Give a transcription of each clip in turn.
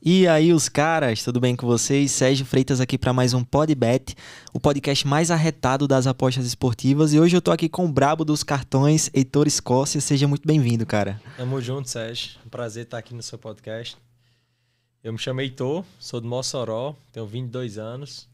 E aí, os caras, tudo bem com vocês? Sérgio Freitas aqui para mais um Podbet, o podcast mais arretado das apostas esportivas. E hoje eu tô aqui com o brabo dos cartões, Heitor Escócia. Seja muito bem-vindo, cara. Tamo junto, Sérgio. Um prazer estar aqui no seu podcast. Eu me chamo Heitor, sou do Mossoró, tenho 22 anos.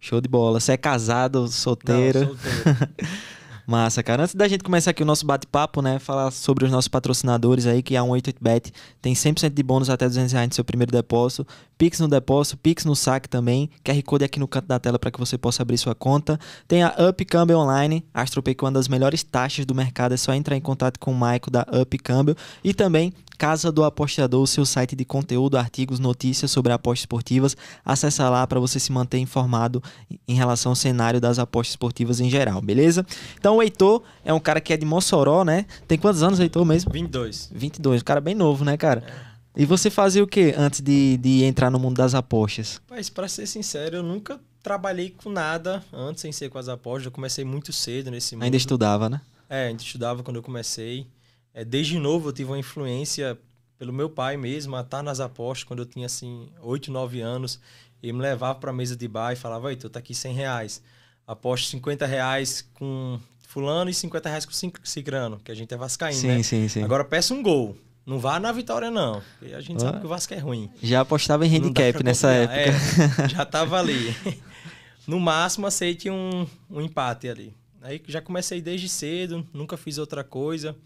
Show de bola. Você é casado, solteiro? Não, solteiro. Massa, cara. Antes da gente começar aqui o nosso bate-papo, né? Falar sobre os nossos patrocinadores aí, que a 188bet tem 100% de bônus até 200 reais no seu primeiro depósito. Pix no depósito, Pix no saque também. QR Code aqui no canto da tela para que você possa abrir sua conta. Tem a Upcambio Online, AstroPay com uma das melhores taxas do mercado. É só entrar em contato com o Maico da Upcambio E também Casa do Apostador, seu site de conteúdo, artigos, notícias sobre apostas esportivas. Acesse lá para você se manter informado em relação ao cenário das apostas esportivas em geral, beleza? Então o Heitor é um cara que é de Mossoró, né? Tem quantos anos, Heitor, mesmo? 22. 22, um cara bem novo, né, cara? É. E você fazia o que antes de, de entrar no mundo das apostas? Mas, para ser sincero, eu nunca trabalhei com nada antes sem ser com as apostas. Eu comecei muito cedo nesse mundo. Ainda estudava, né? É, ainda estudava quando eu comecei. É, desde novo eu tive uma influência pelo meu pai mesmo, a estar tá nas apostas quando eu tinha assim 8, 9 anos. Ele me levava para a mesa de bar e falava: Oi, tu tá aqui 100 reais. Aposto 50 reais com Fulano e 50 reais com Cicrano, que a gente é vascaíno. Sim, né? sim, sim. Agora peça um gol. Não vá na vitória, não. Porque a gente ah. sabe que o Vasco é ruim. Já apostava em handicap nessa época. É, já tava ali. no máximo, aceite um, um empate ali. Aí já comecei desde cedo, nunca fiz outra coisa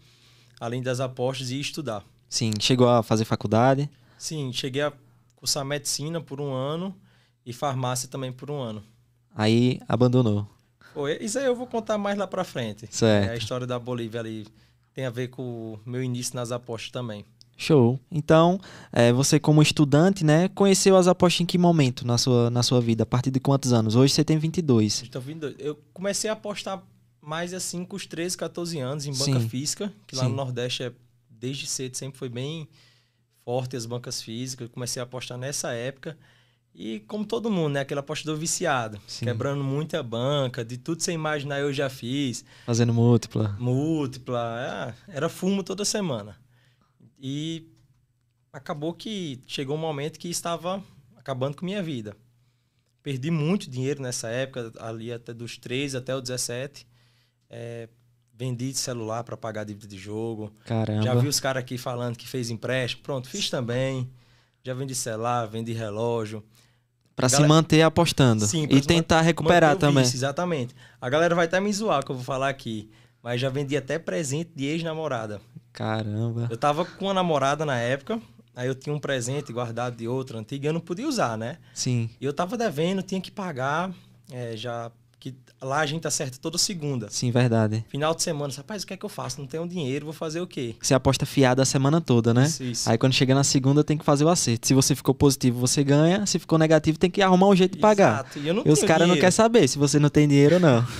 além das apostas, e estudar. Sim, chegou a fazer faculdade? Sim, cheguei a cursar medicina por um ano e farmácia também por um ano. Aí abandonou. Foi. Isso aí eu vou contar mais lá pra frente. Certo. É, a história da Bolívia ali tem a ver com o meu início nas apostas também. Show. Então, é, você como estudante, né, conheceu as apostas em que momento na sua, na sua vida? A partir de quantos anos? Hoje você tem 22. Estou 22. Eu comecei a apostar mas assim, com os 13, 14 anos, em banca Sim. física, que lá Sim. no Nordeste é, desde cedo sempre foi bem forte as bancas físicas, comecei a apostar nessa época. E como todo mundo, né? Aquele apostador viciado, Sim. quebrando muita banca, de tudo sem imaginar eu já fiz. Fazendo múltipla. Múltipla, é, era fumo toda semana. E acabou que chegou um momento que estava acabando com minha vida. Perdi muito dinheiro nessa época, ali até dos 13 até os 17. É, vendi celular para pagar dívida de jogo. Caramba. Já vi os caras aqui falando que fez empréstimo. Pronto, fiz também. Já vendi celular, vendi relógio. Para galera... se manter apostando. Sim, e tentar recuperar também. Vício, exatamente. A galera vai até me zoar que eu vou falar aqui. Mas já vendi até presente de ex-namorada. Caramba. Eu tava com uma namorada na época. Aí eu tinha um presente guardado de outra antiga, eu não podia usar, né? Sim. E eu tava devendo, tinha que pagar. É, já que lá a gente acerta toda segunda. Sim, verdade. Final de semana, rapaz, o que é que eu faço? Não tenho dinheiro, vou fazer o quê? Você aposta fiada a semana toda, né? Isso, isso. Aí quando chega na segunda, tem que fazer o acerto. Se você ficou positivo, você ganha. Se ficou negativo, tem que arrumar um jeito de Exato. pagar. E, eu não e os caras não querem saber se você não tem dinheiro ou não.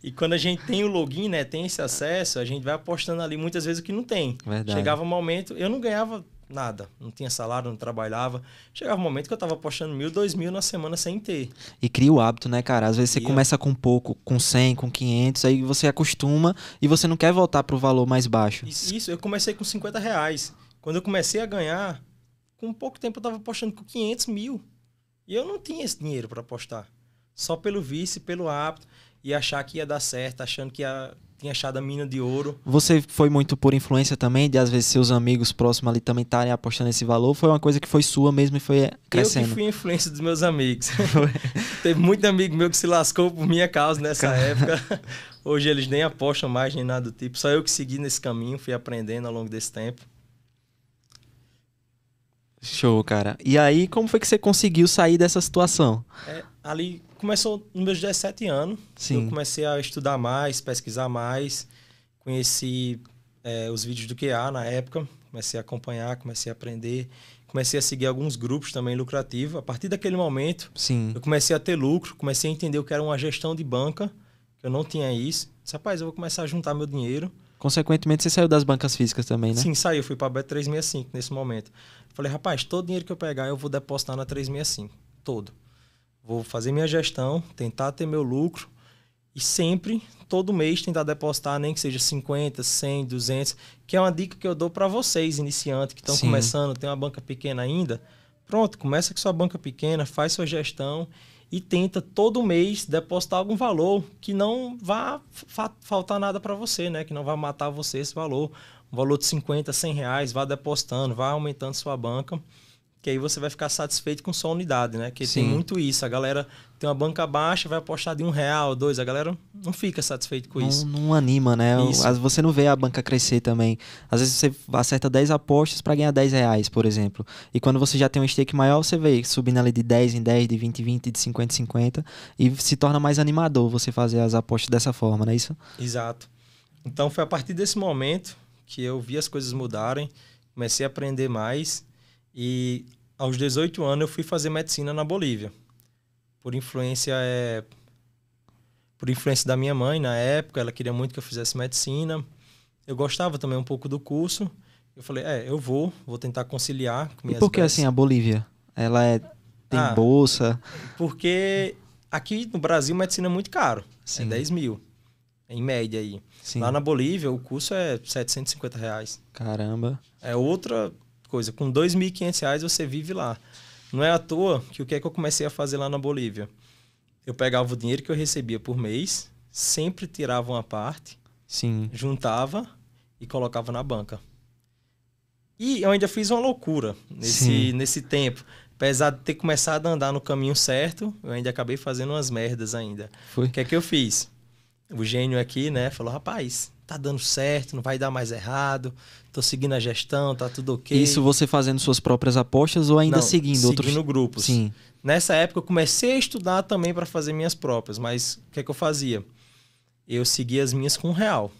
E quando a gente tem o login, né, tem esse acesso, a gente vai apostando ali muitas vezes o que não tem. Verdade. Chegava um momento, eu não ganhava nada. Não tinha salário, não trabalhava. Chegava um momento que eu tava apostando mil, dois mil na semana sem ter. E cria o hábito, né, cara? Às vezes você e começa eu... com pouco, com 100, com 500, aí você acostuma e você não quer voltar pro valor mais baixo. Isso, eu comecei com 50 reais. Quando eu comecei a ganhar, com pouco tempo eu tava apostando com 500 mil. E eu não tinha esse dinheiro para apostar. Só pelo vice, pelo hábito e achar que ia dar certo, achando que ia tinha achado a mina de ouro. Você foi muito por influência também, de às vezes seus amigos próximos ali também estarem apostando esse valor? Foi uma coisa que foi sua mesmo e foi crescendo? Eh, eu que fui influência dos meus amigos. Teve muito amigo meu que se lascou por minha causa nessa época. Hoje eles nem apostam mais nem nada do tipo. Só eu que segui nesse caminho, fui aprendendo ao longo desse tempo. Show, cara. E aí, como foi que você conseguiu sair dessa situação? É, ali começou nos meus 17 anos. Sim. Eu comecei a estudar mais, pesquisar mais. Conheci é, os vídeos do QA na época. Comecei a acompanhar, comecei a aprender. Comecei a seguir alguns grupos também lucrativos. A partir daquele momento, Sim. eu comecei a ter lucro, comecei a entender o que era uma gestão de banca, que eu não tinha isso. Disse, rapaz, eu vou começar a juntar meu dinheiro. Consequentemente, você saiu das bancas físicas também, né? Sim, saiu. Fui para a Bet365 nesse momento. Falei, rapaz, todo dinheiro que eu pegar, eu vou depositar na 365. Todo. Vou fazer minha gestão, tentar ter meu lucro e sempre, todo mês, tentar depositar, nem que seja 50, 100, 200, que é uma dica que eu dou para vocês, iniciantes que estão começando, tem uma banca pequena ainda. Pronto, começa com sua banca pequena, faz sua gestão e tenta todo mês depositar algum valor que não vá fa faltar nada para você, né? Que não vá matar você esse valor. Um valor de 50, 100 reais, vá depositando, vá aumentando sua banca que aí você vai ficar satisfeito com sua unidade, né? Que tem muito isso. A galera tem uma banca baixa, vai apostar de um real, dois. A galera não fica satisfeito com não, isso. Não anima, né? Isso. Você não vê a banca crescer também. Às vezes você acerta 10 apostas para ganhar 10 reais, por exemplo. E quando você já tem um stake maior, você vê subindo ali de 10 em 10, de 20 em 20, de 50 em 50. E se torna mais animador você fazer as apostas dessa forma, não é isso? Exato. Então foi a partir desse momento que eu vi as coisas mudarem, comecei a aprender mais e aos 18 anos eu fui fazer medicina na Bolívia. Por influência é por influência da minha mãe na época, ela queria muito que eu fizesse medicina. Eu gostava também um pouco do curso. Eu falei, é, eu vou, vou tentar conciliar com minhas E por que assim a Bolívia? Ela é tem ah, bolsa? Porque aqui no Brasil medicina é muito caro. É Sim. É 10 mil, em média aí. Sim. Lá na Bolívia o curso é 750 reais. Caramba. É outra coisa. Com R$ 2.500 você vive lá. Não é à toa que o que é que eu comecei a fazer lá na Bolívia? Eu pegava o dinheiro que eu recebia por mês, sempre tirava uma parte, Sim. juntava e colocava na banca. E eu ainda fiz uma loucura nesse, nesse tempo. Apesar de ter começado a andar no caminho certo, eu ainda acabei fazendo umas merdas ainda. Foi. O que é que eu fiz? O gênio aqui, né, falou: rapaz, tá dando certo, não vai dar mais errado, tô seguindo a gestão, tá tudo ok. Isso você fazendo suas próprias apostas ou ainda não, seguindo, seguindo outros? Seguindo grupos. Sim. Nessa época eu comecei a estudar também para fazer minhas próprias, mas o que é que eu fazia? Eu seguia as minhas com um real.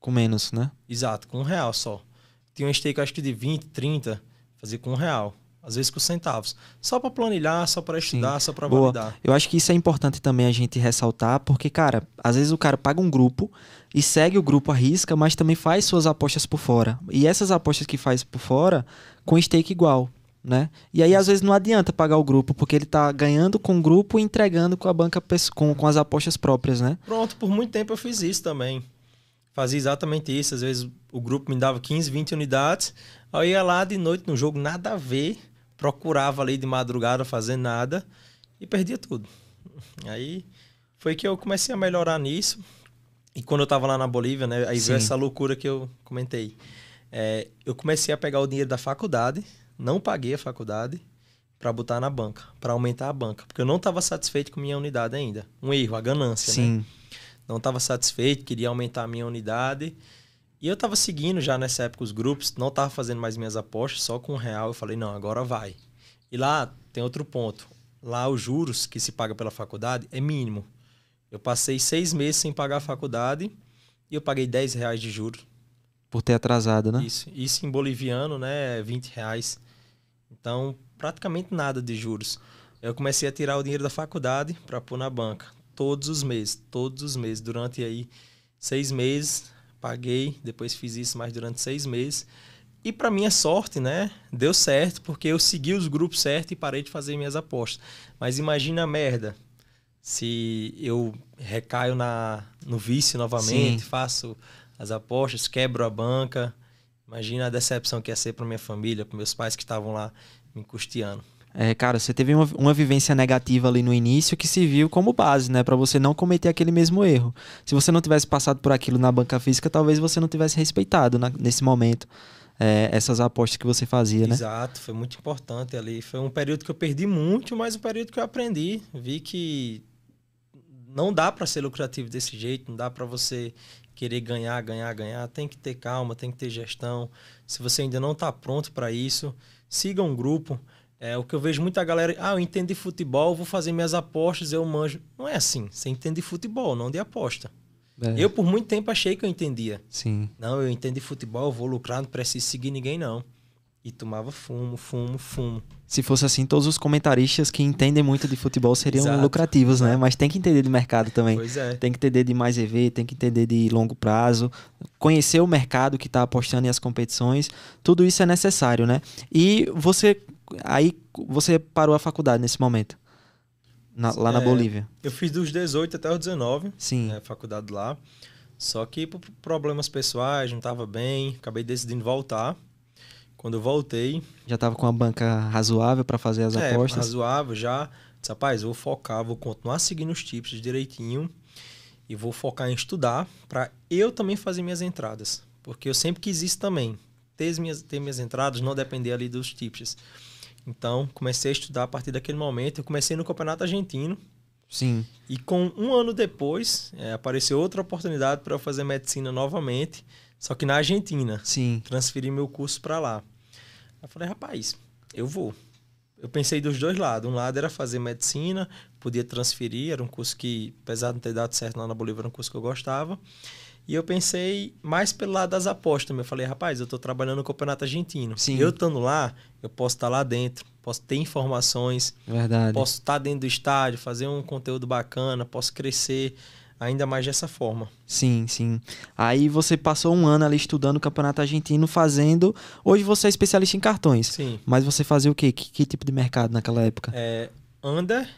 Com menos, né? Exato, com um real só. Tinha um stake acho que de 20, 30, fazia com um real às vezes com centavos, só para planilhar, só para estudar, Sim. só para validar. Eu acho que isso é importante também a gente ressaltar, porque cara, às vezes o cara paga um grupo e segue o grupo à risca, mas também faz suas apostas por fora. E essas apostas que faz por fora com stake igual, né? E aí às vezes não adianta pagar o grupo, porque ele tá ganhando com o grupo e entregando com a banca com, com as apostas próprias, né? Pronto, por muito tempo eu fiz isso também. Fazia exatamente isso, às vezes o grupo me dava 15, 20 unidades, aí eu ia lá de noite no jogo, nada a ver procurava ali de madrugada fazer nada e perdia tudo. Aí foi que eu comecei a melhorar nisso. E quando eu estava lá na Bolívia, né, aí Sim. veio essa loucura que eu comentei. É, eu comecei a pegar o dinheiro da faculdade, não paguei a faculdade para botar na banca, para aumentar a banca, porque eu não estava satisfeito com minha unidade ainda. Um erro, a ganância, né? Sim. Né? Não estava satisfeito, queria aumentar a minha unidade. E eu tava seguindo já nessa época os grupos, não tava fazendo mais minhas apostas, só com um real eu falei, não, agora vai. E lá tem outro ponto. Lá os juros que se paga pela faculdade é mínimo. Eu passei seis meses sem pagar a faculdade e eu paguei 10 reais de juros. Por ter atrasado, né? Isso, isso em boliviano, né? 20 é reais. Então, praticamente nada de juros. Eu comecei a tirar o dinheiro da faculdade para pôr na banca. Todos os meses, todos os meses. Durante aí seis meses, paguei, depois fiz isso mais durante seis meses. E para minha sorte, né, deu certo, porque eu segui os grupos certos e parei de fazer minhas apostas. Mas imagina a merda se eu recaio na, no vício novamente, Sim. faço as apostas, quebro a banca. Imagina a decepção que ia ser para minha família, para meus pais que estavam lá me custeando. É, cara, você teve uma, uma, vivência negativa ali no início que se viu como base, né? para você não cometer aquele mesmo erro. Se você não tivesse passado por aquilo na banca física, talvez você não tivesse respeitado na, nesse momento é, essas apostas que você fazia, né? Exato, foi muito importante ali. Foi um período que eu perdi muito, mas um período que eu aprendi. Vi que não dá para ser lucrativo desse jeito, não dá para você querer ganhar, ganhar, ganhar. Tem que ter calma, tem que ter gestão. Se você ainda não está pronto para isso, siga um grupo. É, o que eu vejo muita galera, ah, eu entendo de futebol, vou fazer minhas apostas, eu manjo. Não é assim. Você entende de futebol, não de aposta. É. Eu, por muito tempo, achei que eu entendia. Sim. Não, eu entendo de futebol, vou lucrar, não preciso seguir ninguém, não. E tomava fumo, fumo, fumo. Se fosse assim, todos os comentaristas que entendem muito de futebol seriam Exato. lucrativos, né? Mas tem que entender de mercado também. Pois é. Tem que entender de mais EV, tem que entender de longo prazo, conhecer o mercado que está apostando e as competições. Tudo isso é necessário, né? E você aí você parou a faculdade nesse momento? Na, lá é, na Bolívia? Eu fiz dos 18 até os 19. Sim. Né, faculdade lá. Só que por problemas pessoais, não estava bem, acabei decidindo voltar. Quando eu voltei. Já estava com uma banca razoável para fazer as é, apostas? razoável já. Disse, rapaz, vou focar, vou continuar seguindo os tips direitinho e vou focar em estudar para eu também fazer minhas entradas. Porque eu sempre quis isso também, ter minhas, ter minhas entradas, não depender ali dos tips. Então, comecei a estudar a partir daquele momento. Eu comecei no Campeonato Argentino. Sim. E com um ano depois, é, apareceu outra oportunidade para eu fazer medicina novamente, só que na Argentina. Sim. Transferi meu curso para lá. Eu falei, rapaz, eu vou. Eu pensei dos dois lados. Um lado era fazer medicina, podia transferir, era um curso que, apesar de não ter dado certo lá na Bolívia, era um curso que eu gostava. E eu pensei mais pelo lado das apostas. Eu falei, rapaz, eu estou trabalhando no Campeonato Argentino. Sim. Eu estando lá, eu posso estar tá lá dentro, posso ter informações. Verdade. Posso estar tá dentro do estádio, fazer um conteúdo bacana, posso crescer ainda mais dessa forma. Sim, sim. Aí você passou um ano ali estudando o Campeonato Argentino, fazendo. Hoje você é especialista em cartões. Sim. Mas você fazia o quê? Que, que tipo de mercado naquela época? É, under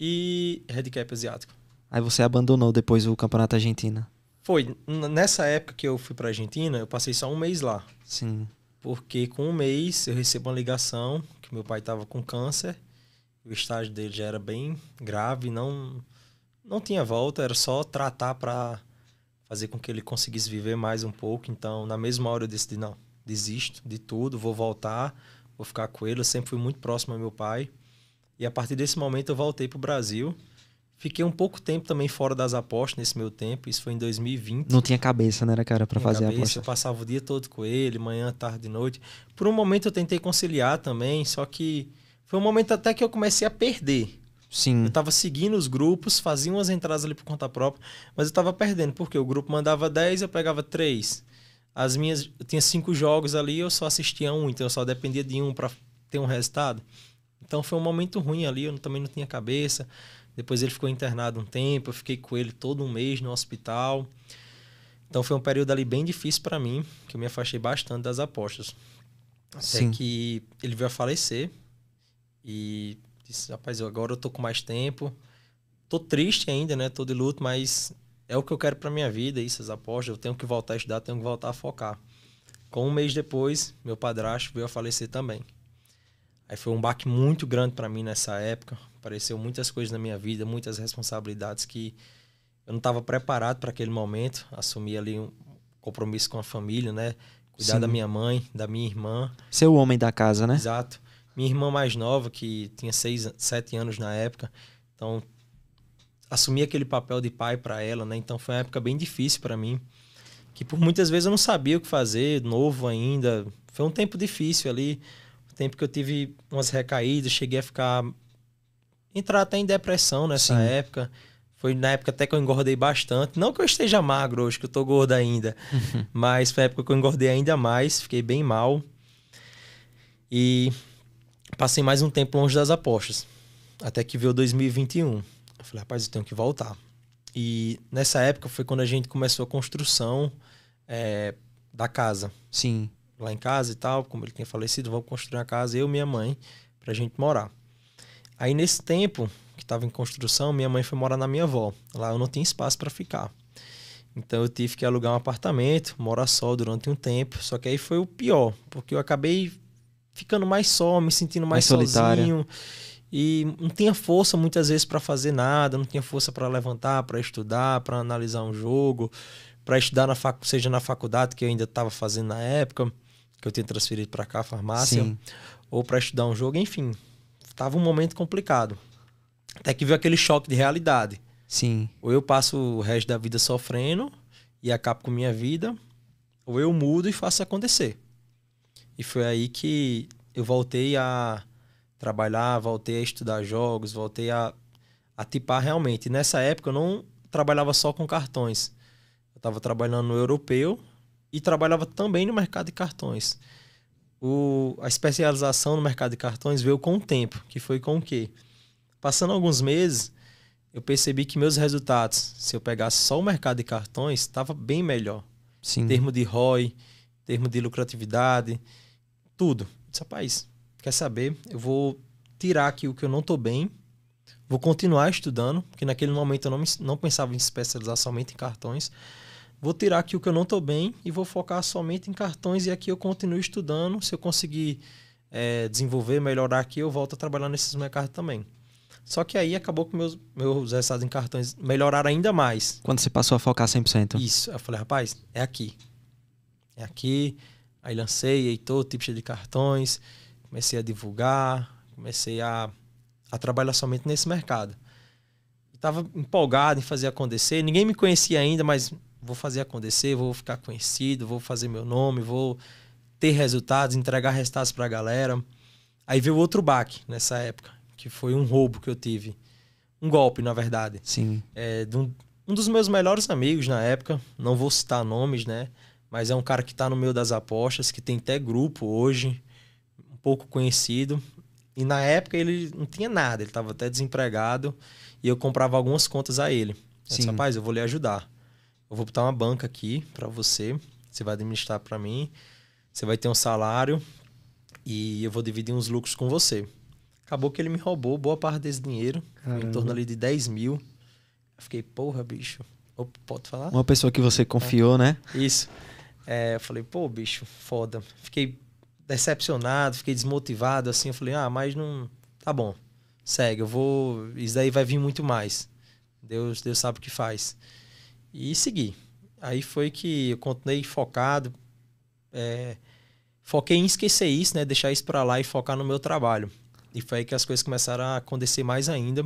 e handicap asiático. Aí você abandonou depois o Campeonato Argentino. Foi. Nessa época que eu fui pra Argentina, eu passei só um mês lá. Sim. Porque com um mês eu recebo uma ligação que meu pai tava com câncer. O estágio dele já era bem grave, não não tinha volta, era só tratar para fazer com que ele conseguisse viver mais um pouco. Então, na mesma hora eu decidi, não, desisto de tudo, vou voltar, vou ficar com ele. Eu sempre fui muito próximo ao meu pai. E a partir desse momento eu voltei pro Brasil Fiquei um pouco tempo também fora das apostas nesse meu tempo, isso foi em 2020. Não tinha cabeça, né, cara, para fazer cabeça, a aposta. Eu passava o dia todo com ele, manhã, tarde, noite. Por um momento eu tentei conciliar também, só que foi um momento até que eu comecei a perder. Sim. Eu tava seguindo os grupos, fazia umas entradas ali por conta própria, mas eu tava perdendo, porque o grupo mandava 10, eu pegava 3. As minhas, eu tinha cinco jogos ali, eu só assistia um, então eu só dependia de um para ter um resultado. Então foi um momento ruim ali, eu também não tinha cabeça. Depois ele ficou internado um tempo, eu fiquei com ele todo um mês no hospital. Então foi um período ali bem difícil para mim, que eu me afastei bastante das apostas. Até Sim. que ele veio a falecer e disse, rapaz, agora eu tô com mais tempo. Tô triste ainda, né? Tô de luto, mas é o que eu quero para minha vida, isso, as apostas. Eu tenho que voltar a estudar, tenho que voltar a focar. Com um mês depois, meu padrasto veio a falecer também. Aí foi um baque muito grande para mim nessa época. Apareceu muitas coisas na minha vida, muitas responsabilidades que eu não estava preparado para aquele momento. Assumi ali um compromisso com a família, né? Cuidar Sim. da minha mãe, da minha irmã. Ser é o homem da casa, né? Exato. Minha irmã mais nova, que tinha seis, sete anos na época. Então, assumi aquele papel de pai para ela, né? Então, foi uma época bem difícil para mim. Que por muitas vezes eu não sabia o que fazer, novo ainda. Foi um tempo difícil ali tempo que eu tive umas recaídas, cheguei a ficar. entrar até em depressão nessa Sim. época. Foi na época até que eu engordei bastante. Não que eu esteja magro hoje, que eu tô gordo ainda. Mas foi a época que eu engordei ainda mais, fiquei bem mal. E passei mais um tempo longe das apostas. Até que veio 2021. Eu falei, rapaz, eu tenho que voltar. E nessa época foi quando a gente começou a construção é, da casa. Sim lá em casa e tal, como ele tinha falecido, vamos construir uma casa, eu e minha mãe, pra gente morar. Aí nesse tempo que estava em construção, minha mãe foi morar na minha avó. Lá eu não tinha espaço para ficar. Então eu tive que alugar um apartamento, morar só durante um tempo. Só que aí foi o pior, porque eu acabei ficando mais só, me sentindo mais, mais solitária. sozinho e não tinha força muitas vezes para fazer nada, não tinha força para levantar, para estudar, para analisar um jogo, para estudar na fac... seja na faculdade que eu ainda estava fazendo na época que eu tinha transferido para cá, farmácia, Sim. ou para estudar um jogo, enfim. Tava um momento complicado. Até que veio aquele choque de realidade. Sim. Ou eu passo o resto da vida sofrendo e acabo com minha vida, ou eu mudo e faço acontecer. E foi aí que eu voltei a trabalhar, voltei a estudar jogos, voltei a, a tipar realmente. E nessa época eu não trabalhava só com cartões. Eu estava trabalhando no europeu, e trabalhava também no mercado de cartões. O, a especialização no mercado de cartões veio com o tempo, que foi com o quê? Passando alguns meses, eu percebi que meus resultados, se eu pegasse só o mercado de cartões, estava bem melhor. Sim. Em termos de ROI, em termos de lucratividade, tudo. Eu disse, rapaz, quer saber? Eu vou tirar aqui o que eu não estou bem, vou continuar estudando, porque naquele momento eu não, me, não pensava em especializar somente em cartões vou tirar aqui o que eu não estou bem e vou focar somente em cartões e aqui eu continuo estudando. Se eu conseguir é, desenvolver, melhorar aqui, eu volto a trabalhar nesses mercados também. Só que aí acabou que meus, meus resultados em cartões melhoraram ainda mais. Quando você passou a focar 100%? Isso. Eu falei, rapaz, é aqui. É aqui. Aí lancei, eitou tipo de cartões. Comecei a divulgar, comecei a, a trabalhar somente nesse mercado. Estava empolgado em fazer acontecer. Ninguém me conhecia ainda, mas vou fazer acontecer, vou ficar conhecido, vou fazer meu nome, vou ter resultados, entregar resultados para a galera. Aí veio outro baque nessa época, que foi um roubo que eu tive. Um golpe, na verdade. Sim. É, de um, um dos meus melhores amigos na época, não vou citar nomes, né? Mas é um cara que está no meio das apostas, que tem até grupo hoje, um pouco conhecido. E na época ele não tinha nada, ele estava até desempregado. E eu comprava algumas contas a ele. Eu disse, rapaz, eu vou lhe ajudar eu vou botar uma banca aqui para você, você vai administrar para mim, você vai ter um salário e eu vou dividir uns lucros com você. Acabou que ele me roubou boa parte desse dinheiro, Caramba. em torno ali de 10 mil. Eu fiquei, porra, bicho. Opa, pode falar? Uma pessoa que você confiou, é. né? Isso. É, eu falei, pô, bicho, foda. Fiquei decepcionado, fiquei desmotivado, assim. Eu falei, ah, mas não. Tá bom, segue, eu vou. Isso daí vai vir muito mais. Deus, Deus sabe o que faz e segui. Aí foi que eu continuei focado, é, foquei em esquecer isso, né? Deixar isso para lá e focar no meu trabalho. E foi aí que as coisas começaram a acontecer mais ainda,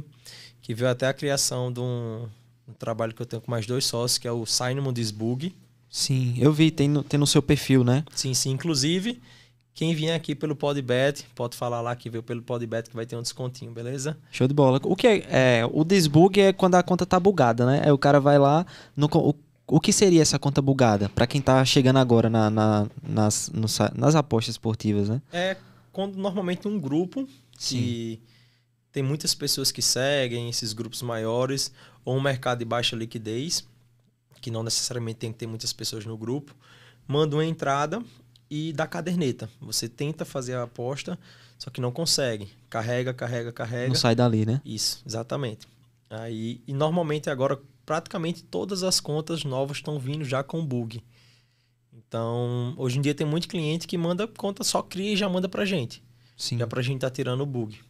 que veio até a criação de um, um trabalho que eu tenho com mais dois sócios, que é o Simon Disbug. Sim, eu vi, tem no, tem no seu perfil, né? Sim, sim. Inclusive, quem vier aqui pelo Podbet, pode falar lá que veio pelo Podbet que vai ter um descontinho, beleza? Show de bola. O que é, é o desbug é quando a conta tá bugada, né? Aí o cara vai lá, no, o, o que seria essa conta bugada? Para quem tá chegando agora na, na nas, no, nas apostas esportivas, né? É quando normalmente um grupo se que tem muitas pessoas que seguem esses grupos maiores ou um mercado de baixa liquidez, que não necessariamente tem que ter muitas pessoas no grupo, manda uma entrada e da caderneta. Você tenta fazer a aposta, só que não consegue. Carrega, carrega, carrega. Não sai dali, né? Isso, exatamente. Aí, e normalmente agora praticamente todas as contas novas estão vindo já com bug. Então, hoje em dia tem muito cliente que manda conta, só cria e já manda pra gente. Sim. Já pra gente tá tirando o bug.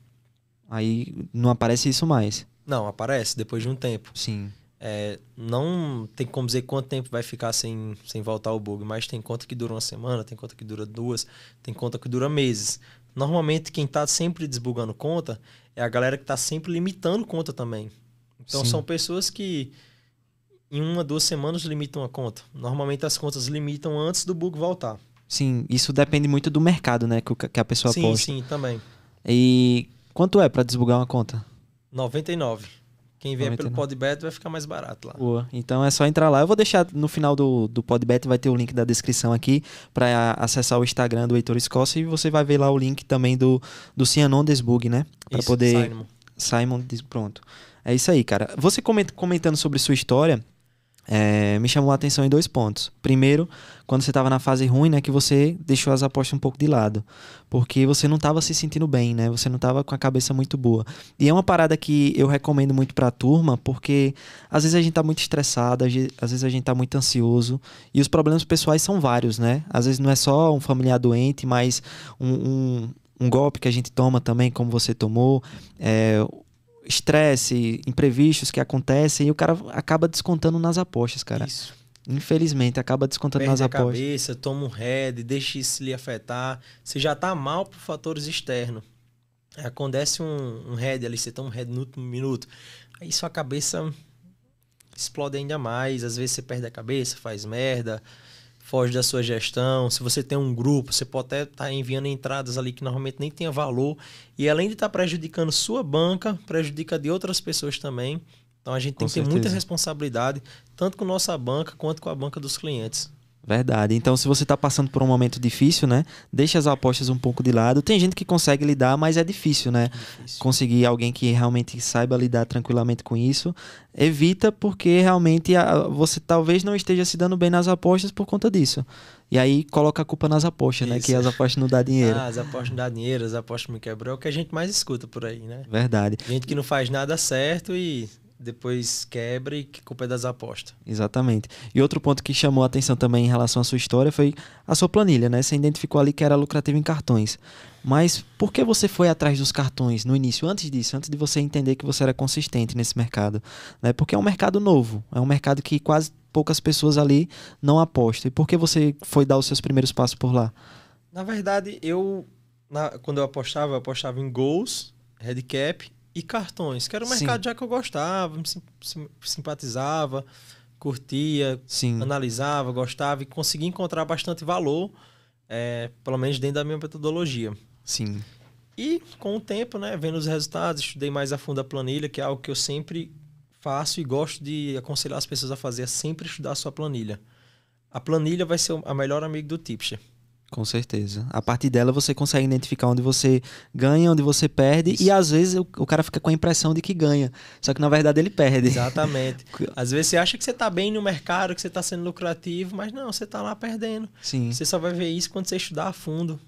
Aí não aparece isso mais. Não, aparece depois de um tempo. Sim. É, não tem como dizer quanto tempo vai ficar sem, sem voltar o bug, mas tem conta que dura uma semana, tem conta que dura duas, tem conta que dura meses. Normalmente, quem está sempre desbugando conta é a galera que está sempre limitando conta também. Então, Sim. são pessoas que em uma, duas semanas limitam a conta. Normalmente, as contas limitam antes do bug voltar. Sim, isso depende muito do mercado, né? Que a pessoa sim, Sim, sim, também. E quanto é para desbugar uma conta? 99. Quem vier pelo Podbet vai ficar mais barato lá. Boa. Então é só entrar lá. Eu vou deixar no final do, do Podbet, vai ter o link da descrição aqui para acessar o Instagram do Heitor Escócia e você vai ver lá o link também do, do Cianon Desbug, né? Para poder. Simon. Simon, pronto. É isso aí, cara. Você comentando sobre sua história, é, me chamou a atenção em dois pontos. Primeiro, quando você estava na fase ruim, né, que você deixou as apostas um pouco de lado, porque você não estava se sentindo bem, né? Você não estava com a cabeça muito boa. E é uma parada que eu recomendo muito para a turma, porque às vezes a gente está muito estressado, às vezes a gente está muito ansioso, e os problemas pessoais são vários, né? Às vezes não é só um familiar doente, mas um, um um golpe que a gente toma também, como você tomou, é, estresse, imprevistos que acontecem e o cara acaba descontando nas apostas, cara. Isso. Infelizmente, acaba descontando Perde nas a apostas. cabeça, toma um head, deixa isso lhe afetar. Você já tá mal por fatores externos. Acontece um, um head ali, você toma um head no último minuto. Aí sua cabeça explode ainda mais. Às vezes você perde a cabeça, faz merda foge da sua gestão, se você tem um grupo, você pode até estar tá enviando entradas ali que normalmente nem tenha valor. E além de estar tá prejudicando sua banca, prejudica de outras pessoas também. Então a gente tem com que certeza. ter muita responsabilidade, tanto com nossa banca quanto com a banca dos clientes. Verdade. Então, se você está passando por um momento difícil, né? Deixa as apostas um pouco de lado. Tem gente que consegue lidar, mas é difícil, né? difícil. Conseguir alguém que realmente saiba lidar tranquilamente com isso. Evita, porque realmente a, você talvez não esteja se dando bem nas apostas por conta disso. E aí coloca a culpa nas apostas, isso. né? Que as apostas não dão dinheiro. Ah, as apostas não dão dinheiro, as apostas me quebrou, é o que a gente mais escuta por aí, né? Verdade. Gente que não faz nada certo e depois quebra e que culpa é das apostas. Exatamente. E outro ponto que chamou a atenção também em relação à sua história foi a sua planilha, né? Você identificou ali que era lucrativo em cartões. Mas por que você foi atrás dos cartões no início, antes disso, antes de você entender que você era consistente nesse mercado? Né? Porque é um mercado novo, é um mercado que quase poucas pessoas ali não apostam. E por que você foi dar os seus primeiros passos por lá? Na verdade, eu, na, quando eu apostava, eu apostava em gols, cap e cartões, que era um Sim. mercado já que eu gostava, me simpatizava, curtia, Sim. analisava, gostava e conseguia encontrar bastante valor, é, pelo menos dentro da minha metodologia. Sim. E com o tempo, né, vendo os resultados, estudei mais a fundo a planilha, que é algo que eu sempre faço e gosto de aconselhar as pessoas a fazer, é sempre estudar a sua planilha. A planilha vai ser a melhor amiga do tipster. Com certeza. A partir dela você consegue identificar onde você ganha, onde você perde, Isso. e às vezes o, o, cara fica com a impressão de que ganha. Só que na verdade ele perde. Exatamente. às vezes você acha que você está bem no mercado, que você está sendo lucrativo, mas não, você está lá perdendo. Sim. Você só vai ver isso quando você estudar a fundo.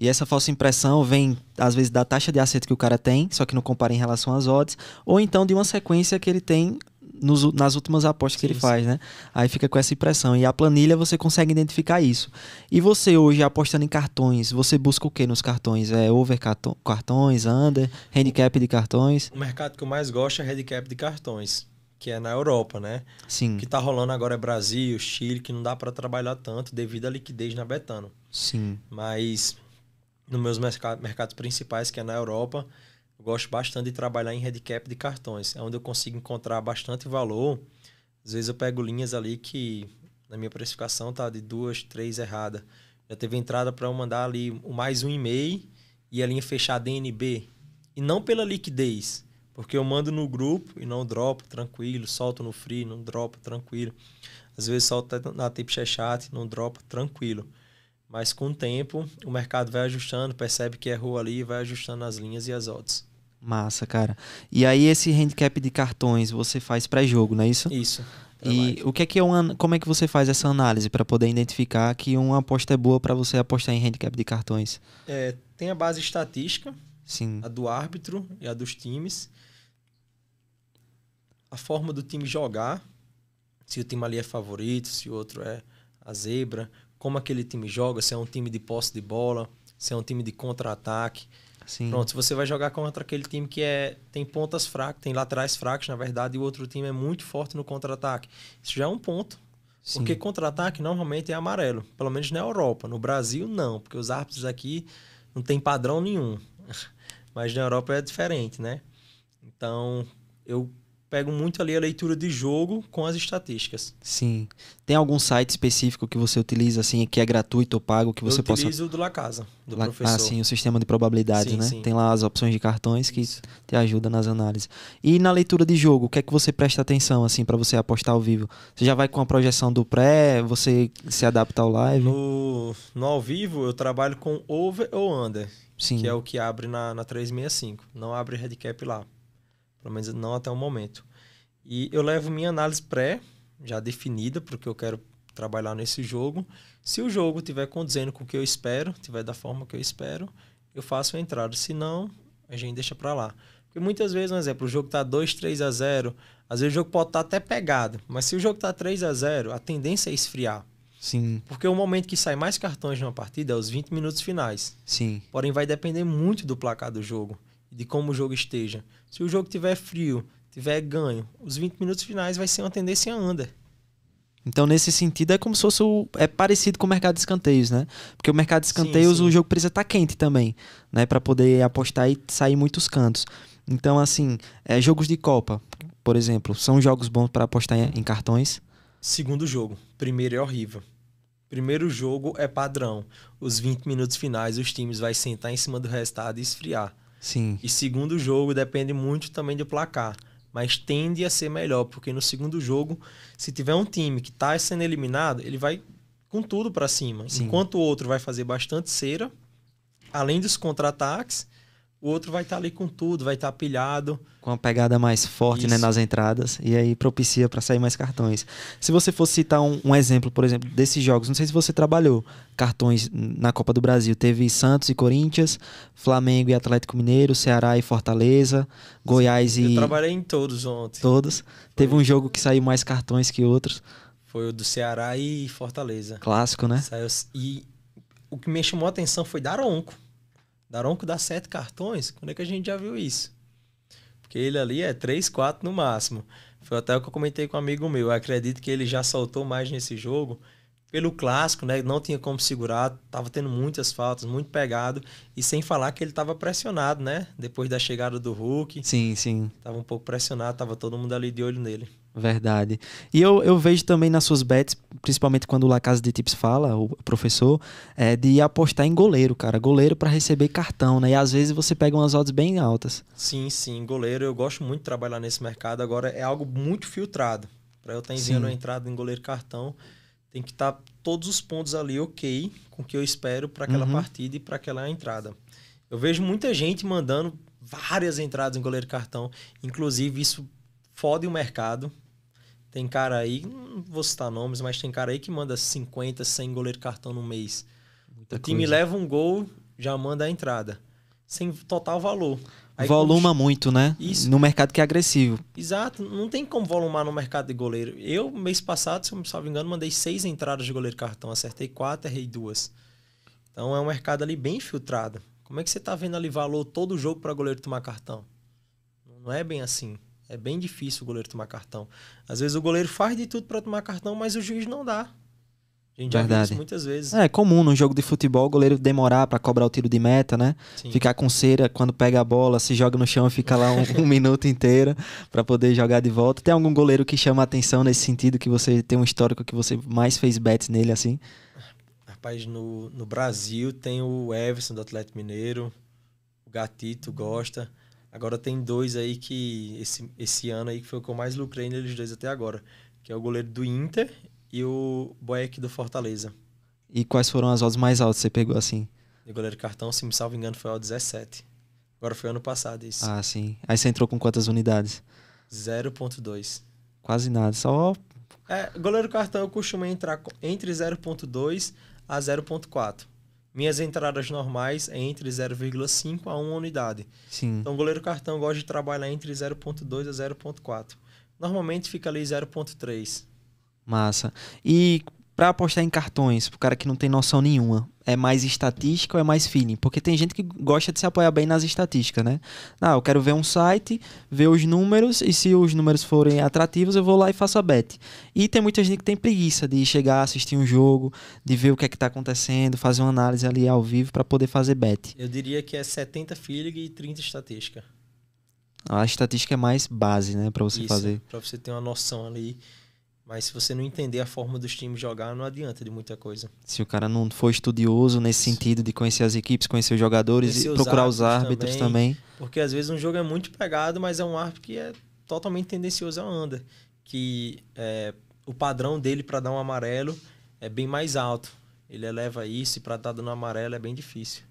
E essa falsa impressão vem, às vezes, da taxa de acerto que o cara tem, só que não compara em relação às odds, ou então de uma sequência que ele tem nos, nas últimas apostas sim, que ele sim. faz, né? Aí fica com essa impressão. E a planilha você consegue identificar isso. E você hoje, apostando em cartões, você busca o que nos cartões? É over cartões, under, handicap de cartões? O mercado que eu mais gosto é handicap de cartões. Que é na Europa, né? Sim. O que tá rolando agora é Brasil, Chile, que não dá para trabalhar tanto devido à liquidez na Betano. Sim. Mas nos meus mercados principais, que é na Europa, eu gosto bastante de trabalhar em handicap de cartões, é onde eu consigo encontrar bastante valor. Às vezes eu pego linhas ali que na minha precificação tá de duas, três errada. Já teve entrada para eu mandar ali mais um e-mail e a linha fechar DNB. E não pela liquidez, porque eu mando no grupo e não dropo, tranquilo, solto no free, não dropo, tranquilo. Às vezes solto na tip chat, não dropo, tranquilo. Mas com o tempo, o mercado vai ajustando, percebe que errou ali, e vai ajustando as linhas e as odds. Massa, cara. E aí esse handicap de cartões você faz pré-jogo, não é isso? Isso. E o que é que é uma, como é que você faz essa análise para poder identificar que uma aposta é boa para você apostar em handicap de cartões? É, tem a base estatística, sim, a do árbitro e a dos times, a forma do time jogar, se o time ali é favorito, se o outro é a zebra, como aquele time joga, se é um time de posse de bola, se é um time de contra-ataque, Sim. Pronto, se você vai jogar contra aquele time que é tem pontas fracas, tem laterais fracos, na verdade, e o outro time é muito forte no contra-ataque. Isso já é um ponto. Sim. Porque contra-ataque normalmente é amarelo, pelo menos na Europa. No Brasil, não, porque os árbitros aqui não tem padrão nenhum. Mas na Europa é diferente, né? Então, eu pego muito ali a leitura de jogo com as estatísticas. Sim. Tem algum site específico que você utiliza assim que é gratuito ou pago que você possa? Eu utilizo possa... do La Casa, do La... professor. Ah, sim, o sistema de probabilidade, sim, né? Sim. Tem lá as opções de cartões que Isso. te ajuda nas análises. E na leitura de jogo, o que é que você presta atenção assim para você apostar ao vivo? Você já vai com a projeção do pré, você se adapta ao live? No, no ao vivo eu trabalho com over ou under, sim. que é o que abre na, na 365. Não abre handicap lá pelo menos não até o momento. E eu levo minha análise pré, já definida, porque eu quero trabalhar nesse jogo. Se o jogo estiver condizendo com o que eu espero, estiver da forma que eu espero, eu faço a entrada. Se não, a gente deixa para lá. Porque muitas vezes, um exemplo, o jogo tá 2, 3 a 0, às vezes o jogo pode estar tá até pegado, mas se o jogo tá 3 a 0, a tendência é esfriar. Sim. Porque o momento que sai mais cartões numa partida é os 20 minutos finais. Sim. Porém vai depender muito do placar do jogo de como o jogo esteja. Se o jogo tiver frio, tiver ganho, os 20 minutos finais vai ser uma tendência anda. Então, nesse sentido, é como se fosse. O, é parecido com o mercado de escanteios, né? Porque o mercado de escanteios, sim, sim. o jogo precisa estar tá quente também, né? para poder apostar e sair muitos cantos. Então, assim, é, jogos de Copa, por exemplo, são jogos bons para apostar em, em cartões? Segundo jogo. Primeiro é horrível. Primeiro jogo é padrão. Os 20 minutos finais, os times vão sentar em cima do resultado e esfriar. Sim. E segundo jogo depende muito também do placar. Mas tende a ser melhor, porque no segundo jogo, se tiver um time que está sendo eliminado, ele vai com tudo para cima. Sim. Enquanto o outro vai fazer bastante cera, além dos contra-ataques, o outro vai estar tá ali com tudo, vai estar tá pilhado. Com uma pegada mais forte né, nas entradas, e aí propicia para sair mais cartões. Se você fosse citar um, um, exemplo, por exemplo, desses jogos, não sei se você trabalhou cartões na Copa do Brasil, teve Santos e Corinthians, Flamengo e Atlético Mineiro, Ceará e Fortaleza, Goiás Sim, eu e. Eu trabalhei em todos ontem. Todos. Foi. Teve um jogo que saiu mais cartões que outros. Foi o do Ceará e Fortaleza. Clássico, né? Saiu... E o que me chamou a atenção foi Daronco. Daronco dá sete cartões? Quando é que a gente já viu isso? Porque ele ali é três, quatro no máximo. Foi até o que eu comentei com um amigo meu. Eu acredito que ele já soltou mais nesse jogo pelo clássico, né? Não tinha como segurar, tava tendo muitas faltas, muito pegado e sem falar que ele tava pressionado, né? Depois da chegada do Hulk. Sim, sim. Tava um pouco pressionado, tava todo mundo ali de olho nele. Verdade. E eu, eu vejo também nas suas bets, principalmente quando o La Casa de Tips fala, o professor, é de apostar em goleiro, cara. Goleiro para receber cartão, né? E às vezes você pega umas odds bem altas. Sim, sim. Goleiro, eu gosto muito de trabalhar nesse mercado. Agora é algo muito filtrado. Para eu estar tá enviando a entrada em goleiro cartão, tem que estar tá todos os pontos ali ok com o que eu espero para aquela uhum. partida e para aquela entrada. Eu vejo muita gente mandando várias entradas em goleiro cartão. Inclusive, isso fode o mercado, tem cara aí, não vou citar nomes, mas tem cara aí que manda 50, 100 goleiro cartão no mês. Muita o time coisa. leva um gol, já manda a entrada. Sem total valor. Aí Voluma muito, né? Isso. No mercado que é agressivo. Exato. Não tem como volumar no mercado de goleiro. Eu, mês passado, se eu não me engano, mandei seis entradas de goleiro cartão. Acertei quatro, errei duas. Então é um mercado ali bem filtrado. Como é que você está vendo ali valor todo jogo para goleiro tomar cartão? Não é bem assim. É bem difícil o goleiro tomar cartão. Às vezes o goleiro faz de tudo para tomar cartão, mas o juiz não dá. A gente Verdade. já viu isso muitas vezes. É, é comum num jogo de futebol o goleiro demorar para cobrar o tiro de meta, né? Sim. Ficar com cera quando pega a bola, se joga no chão e fica lá um, um minuto inteiro para poder jogar de volta. Tem algum goleiro que chama a atenção nesse sentido, que você tem um histórico que você mais fez bets nele assim? Rapaz, no, no Brasil tem o Everson do Atlético Mineiro, o Gatito gosta. Agora tem dois aí que esse, esse ano aí que foi o que eu mais lucrei neles dois até agora, que é o goleiro do Inter e o Boeck do Fortaleza. E quais foram as odds mais altas que você pegou assim? E goleiro cartão, se me salvo engano, foi o 17. Agora foi ano passado isso. Ah, sim. Aí você entrou com quantas unidades? 0.2. Quase nada, só É, goleiro cartão eu costumo entrar entre 0.2 a 0.4. Minhas entradas normais é entre 0,5 a 1 unidade. Sim. Então, o goleiro cartão gosta de trabalhar entre 0,2 a 0,4. Normalmente fica ali 0,3. Massa. E para apostar em cartões, pro cara que não tem noção nenhuma, é mais estatística ou é mais feeling? Porque tem gente que gosta de se apoiar bem nas estatísticas, né? Ah, eu quero ver um site, ver os números, e se os números forem atrativos, eu vou lá e faço a bet. E tem muita gente que tem preguiça de chegar, assistir um jogo, de ver o que é que tá acontecendo, fazer uma análise ali ao vivo para poder fazer bet. Eu diria que é 70 feeling e 30 estatística. A estatística é mais base, né, para você Isso, fazer. Para você ter uma noção ali mas se você não entender a forma dos times jogar, não adianta de muita coisa. Se o cara não for estudioso nesse sentido de conhecer as equipes, conhecer os jogadores conhecer e procurar os árbitros, árbitros também, também, Porque às vezes um jogo é muito pegado, mas é um árbitro que é totalmente tendencioso ao anda. Que é, o padrão dele para dar um amarelo é bem mais alto. Ele eleva isso e para dar tá dando um amarelo é bem difícil.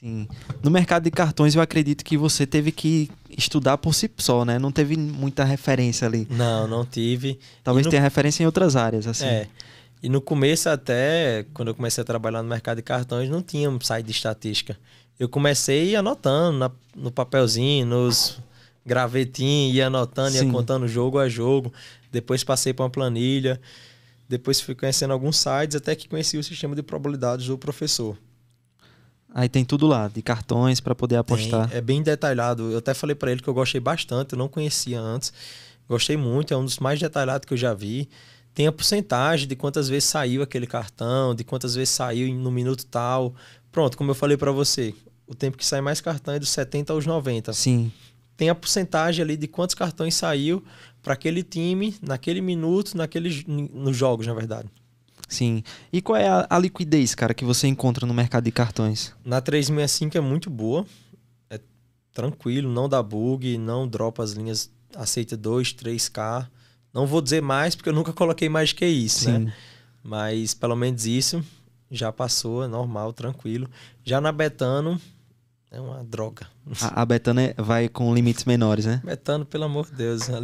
Sim. No mercado de cartões, eu acredito que você teve que estudar por si só, né? Não teve muita referência ali. Não, não tive. Talvez no... tenha referência em outras áreas, assim. É. E no começo até, quando eu comecei a trabalhar no mercado de cartões, não tinha um site de estatística. Eu comecei anotando na, no papelzinho, nos gravetinhos, ia anotando, Sim. ia contando jogo a jogo. Depois passei para uma planilha. Depois fui conhecendo alguns sites, até que conheci o sistema de probabilidades do professor. Aí tem tudo lá, de cartões para poder apostar. Tem, é bem detalhado. Eu até falei para ele que eu gostei bastante, eu não conhecia antes. Gostei muito, é um dos mais detalhados que eu já vi. Tem a porcentagem de quantas vezes saiu aquele cartão, de quantas vezes saiu no minuto tal. Pronto, como eu falei para você, o tempo que sai mais cartão é dos 70 aos 90. Sim. Tem a porcentagem ali de quantos cartões saiu para aquele time, naquele minuto, naquele, nos jogos, na verdade. Sim. E qual é a, a, liquidez, cara, que você encontra no mercado de cartões? Na 365 é muito boa. É tranquilo, não dá bug, não dropa as linhas, aceita 2, 3K. Não vou dizer mais, porque eu nunca coloquei mais do que isso, né? Sim. né? Mas pelo menos isso já passou, é normal, tranquilo. Já na Betano, é uma droga. A, a Betano é, vai com limites menores, né? Betano, pelo amor de Deus, a,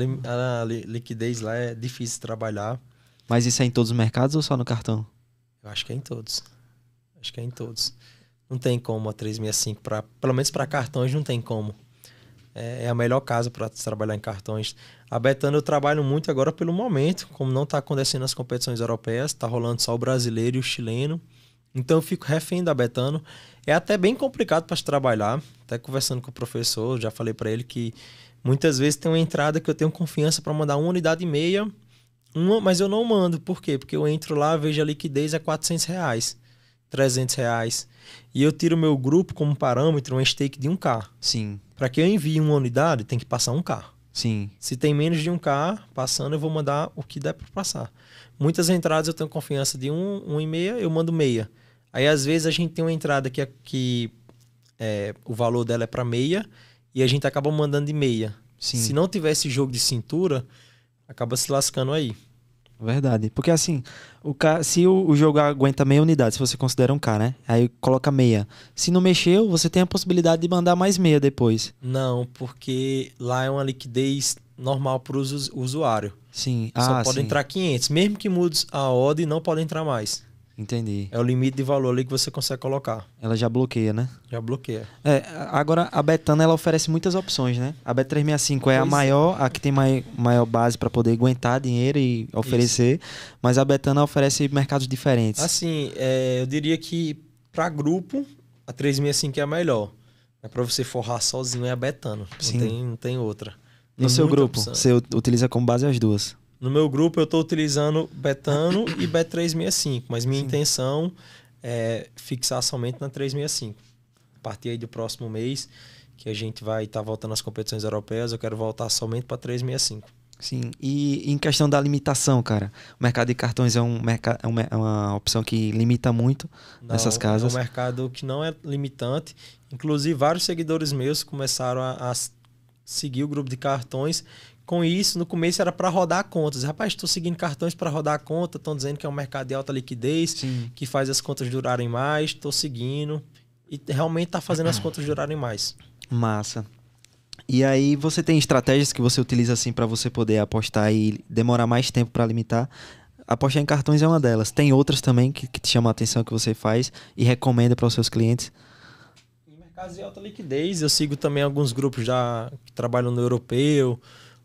a, liquidez lá é difícil de trabalhar. Mas isso é em todos os mercados ou só no cartão? Eu acho que é em todos. Acho que é em todos. Não tem como a 365 para, pelo menos para cartões não tem como. É, é a melhor casa para trabalhar em cartões. A Betano eu trabalho muito agora pelo momento, como não está acontecendo as competições europeias, está rolando só o brasileiro e o chileno. Então eu fico refém da Betano. É até bem complicado para se trabalhar. Até conversando com o professor, já falei para ele que muitas vezes tem uma entrada que eu tenho confiança para mandar uma unidade e meia uma, mas eu não mando. Por quê? Porque eu entro lá, vejo a liquidez é 400 reais, 300 reais. E eu tiro meu grupo como parâmetro um stake de 1K. Sim. Para que eu envie uma unidade, tem que passar 1K. Sim. Se tem menos de 1K passando, eu vou mandar o que der para passar. Muitas entradas eu tenho confiança de e meia eu mando meia. Aí às vezes a gente tem uma entrada que, é, que é, o valor dela é para meia e a gente acaba mandando de meia. Sim. Se não tivesse jogo de cintura, acaba se lascando aí. Verdade. Porque assim, o ca se o, o jogo aguenta meia unidade, se você considera um K, né? Aí coloca meia. Se não mexeu, você tem a possibilidade de mandar mais meia depois. Não, porque lá é uma liquidez normal para o usuário. Sim. Só ah, pode sim. entrar 500. Mesmo que mude a ordem, não pode entrar mais. Entendi. É o limite de valor ali que você consegue colocar. Ela já bloqueia, né? Já bloqueia. É, agora a Betana ela oferece muitas opções, né? A Bet365 é pois é a maior, a que tem mai, maior base para poder aguentar dinheiro e oferecer, Isso. mas a Betana oferece mercados diferentes. Assim, é, eu diria que para grupo a 365 é a melhor. É para você forrar sozinho é a Betana. Não Sim. tem, não tem outra. Tem no seu grupo, opção. você utiliza como base as duas? No meu grupo eu estou utilizando Betano e Bet365, mas minha Sim. intenção é fixar somente na 365. A partir aí do próximo mês, que a gente vai estar tá voltando às competições europeias, eu quero voltar somente para 365. Sim, e em questão da limitação, cara, o mercado de cartões é, um merca é, é uma opção que limita muito não, nessas casas. É um mercado que não é limitante. Inclusive, vários seguidores meus começaram a, a seguir o grupo de cartões com isso, no começo era para rodar contas. Rapaz, estou seguindo cartões para rodar a conta, estão dizendo que é um mercado de alta liquidez, Sim. que faz as contas durarem mais, estou seguindo. E realmente está fazendo as contas durarem mais. Massa. E aí você tem estratégias que você utiliza assim para você poder apostar e demorar mais tempo para limitar? Apostar em cartões é uma delas. Tem outras também que, que te chamam a atenção que você faz e recomenda para os seus clientes? Em mercados de alta liquidez, eu sigo também alguns grupos já que trabalham no europeu,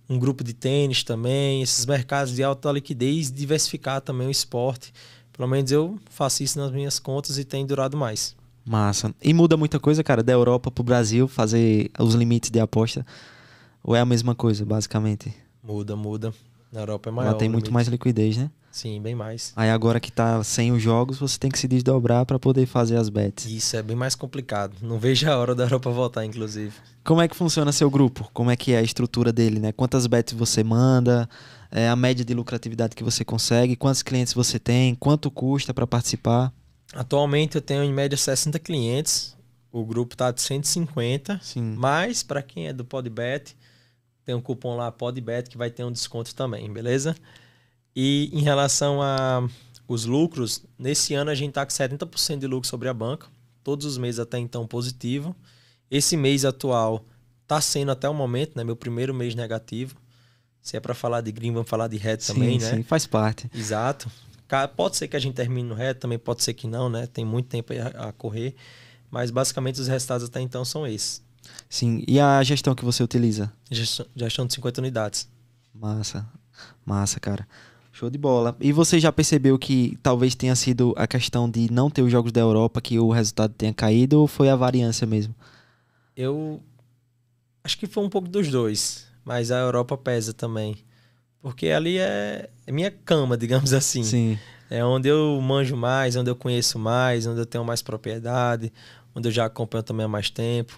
um grupo de tênis também, esses mercados de alta liquidez, diversificar também o esporte. Pelo menos eu faço isso nas minhas contas e tem durado mais. Massa. E muda muita coisa, cara, da Europa para o Brasil, fazer os limites de aposta. Ou é a mesma coisa, basicamente? Muda, muda. Na Europa é maior. lá tem muito mais liquidez, né? Sim, bem mais. Aí agora que tá sem os jogos, você tem que se desdobrar para poder fazer as bets. Isso é bem mais complicado. Não vejo a hora da Europa voltar, inclusive. Como é que funciona seu grupo? Como é que é a estrutura dele, né? Quantas bets você manda? É a média de lucratividade que você consegue? Quantos clientes você tem? Quanto custa para participar? Atualmente eu tenho em média 60 clientes. O grupo tá de 150, Sim. mas para quem é do Podbet, tem um cupom lá Podbet que vai ter um desconto também, beleza? E em relação a os lucros, nesse ano a gente está com 70% de lucro sobre a banca, todos os meses até então positivo. Esse mês atual está sendo até o momento, né, meu primeiro mês negativo. Se é para falar de green, vamos falar de red também, sim, né? Sim, faz parte. Exato. Pode ser que a gente termine no red, também pode ser que não, né? Tem muito tempo a correr, mas basicamente os resultados até então são esses. Sim, e a gestão que você utiliza? Gestão, gestão de 50 unidades. Massa, massa, cara. Show de bola. E você já percebeu que talvez tenha sido a questão de não ter os jogos da Europa que o resultado tenha caído ou foi a variância mesmo? Eu acho que foi um pouco dos dois, mas a Europa pesa também. Porque ali é, é minha cama, digamos assim. Sim. É onde eu manjo mais, onde eu conheço mais, onde eu tenho mais propriedade, onde eu já acompanho também há mais tempo.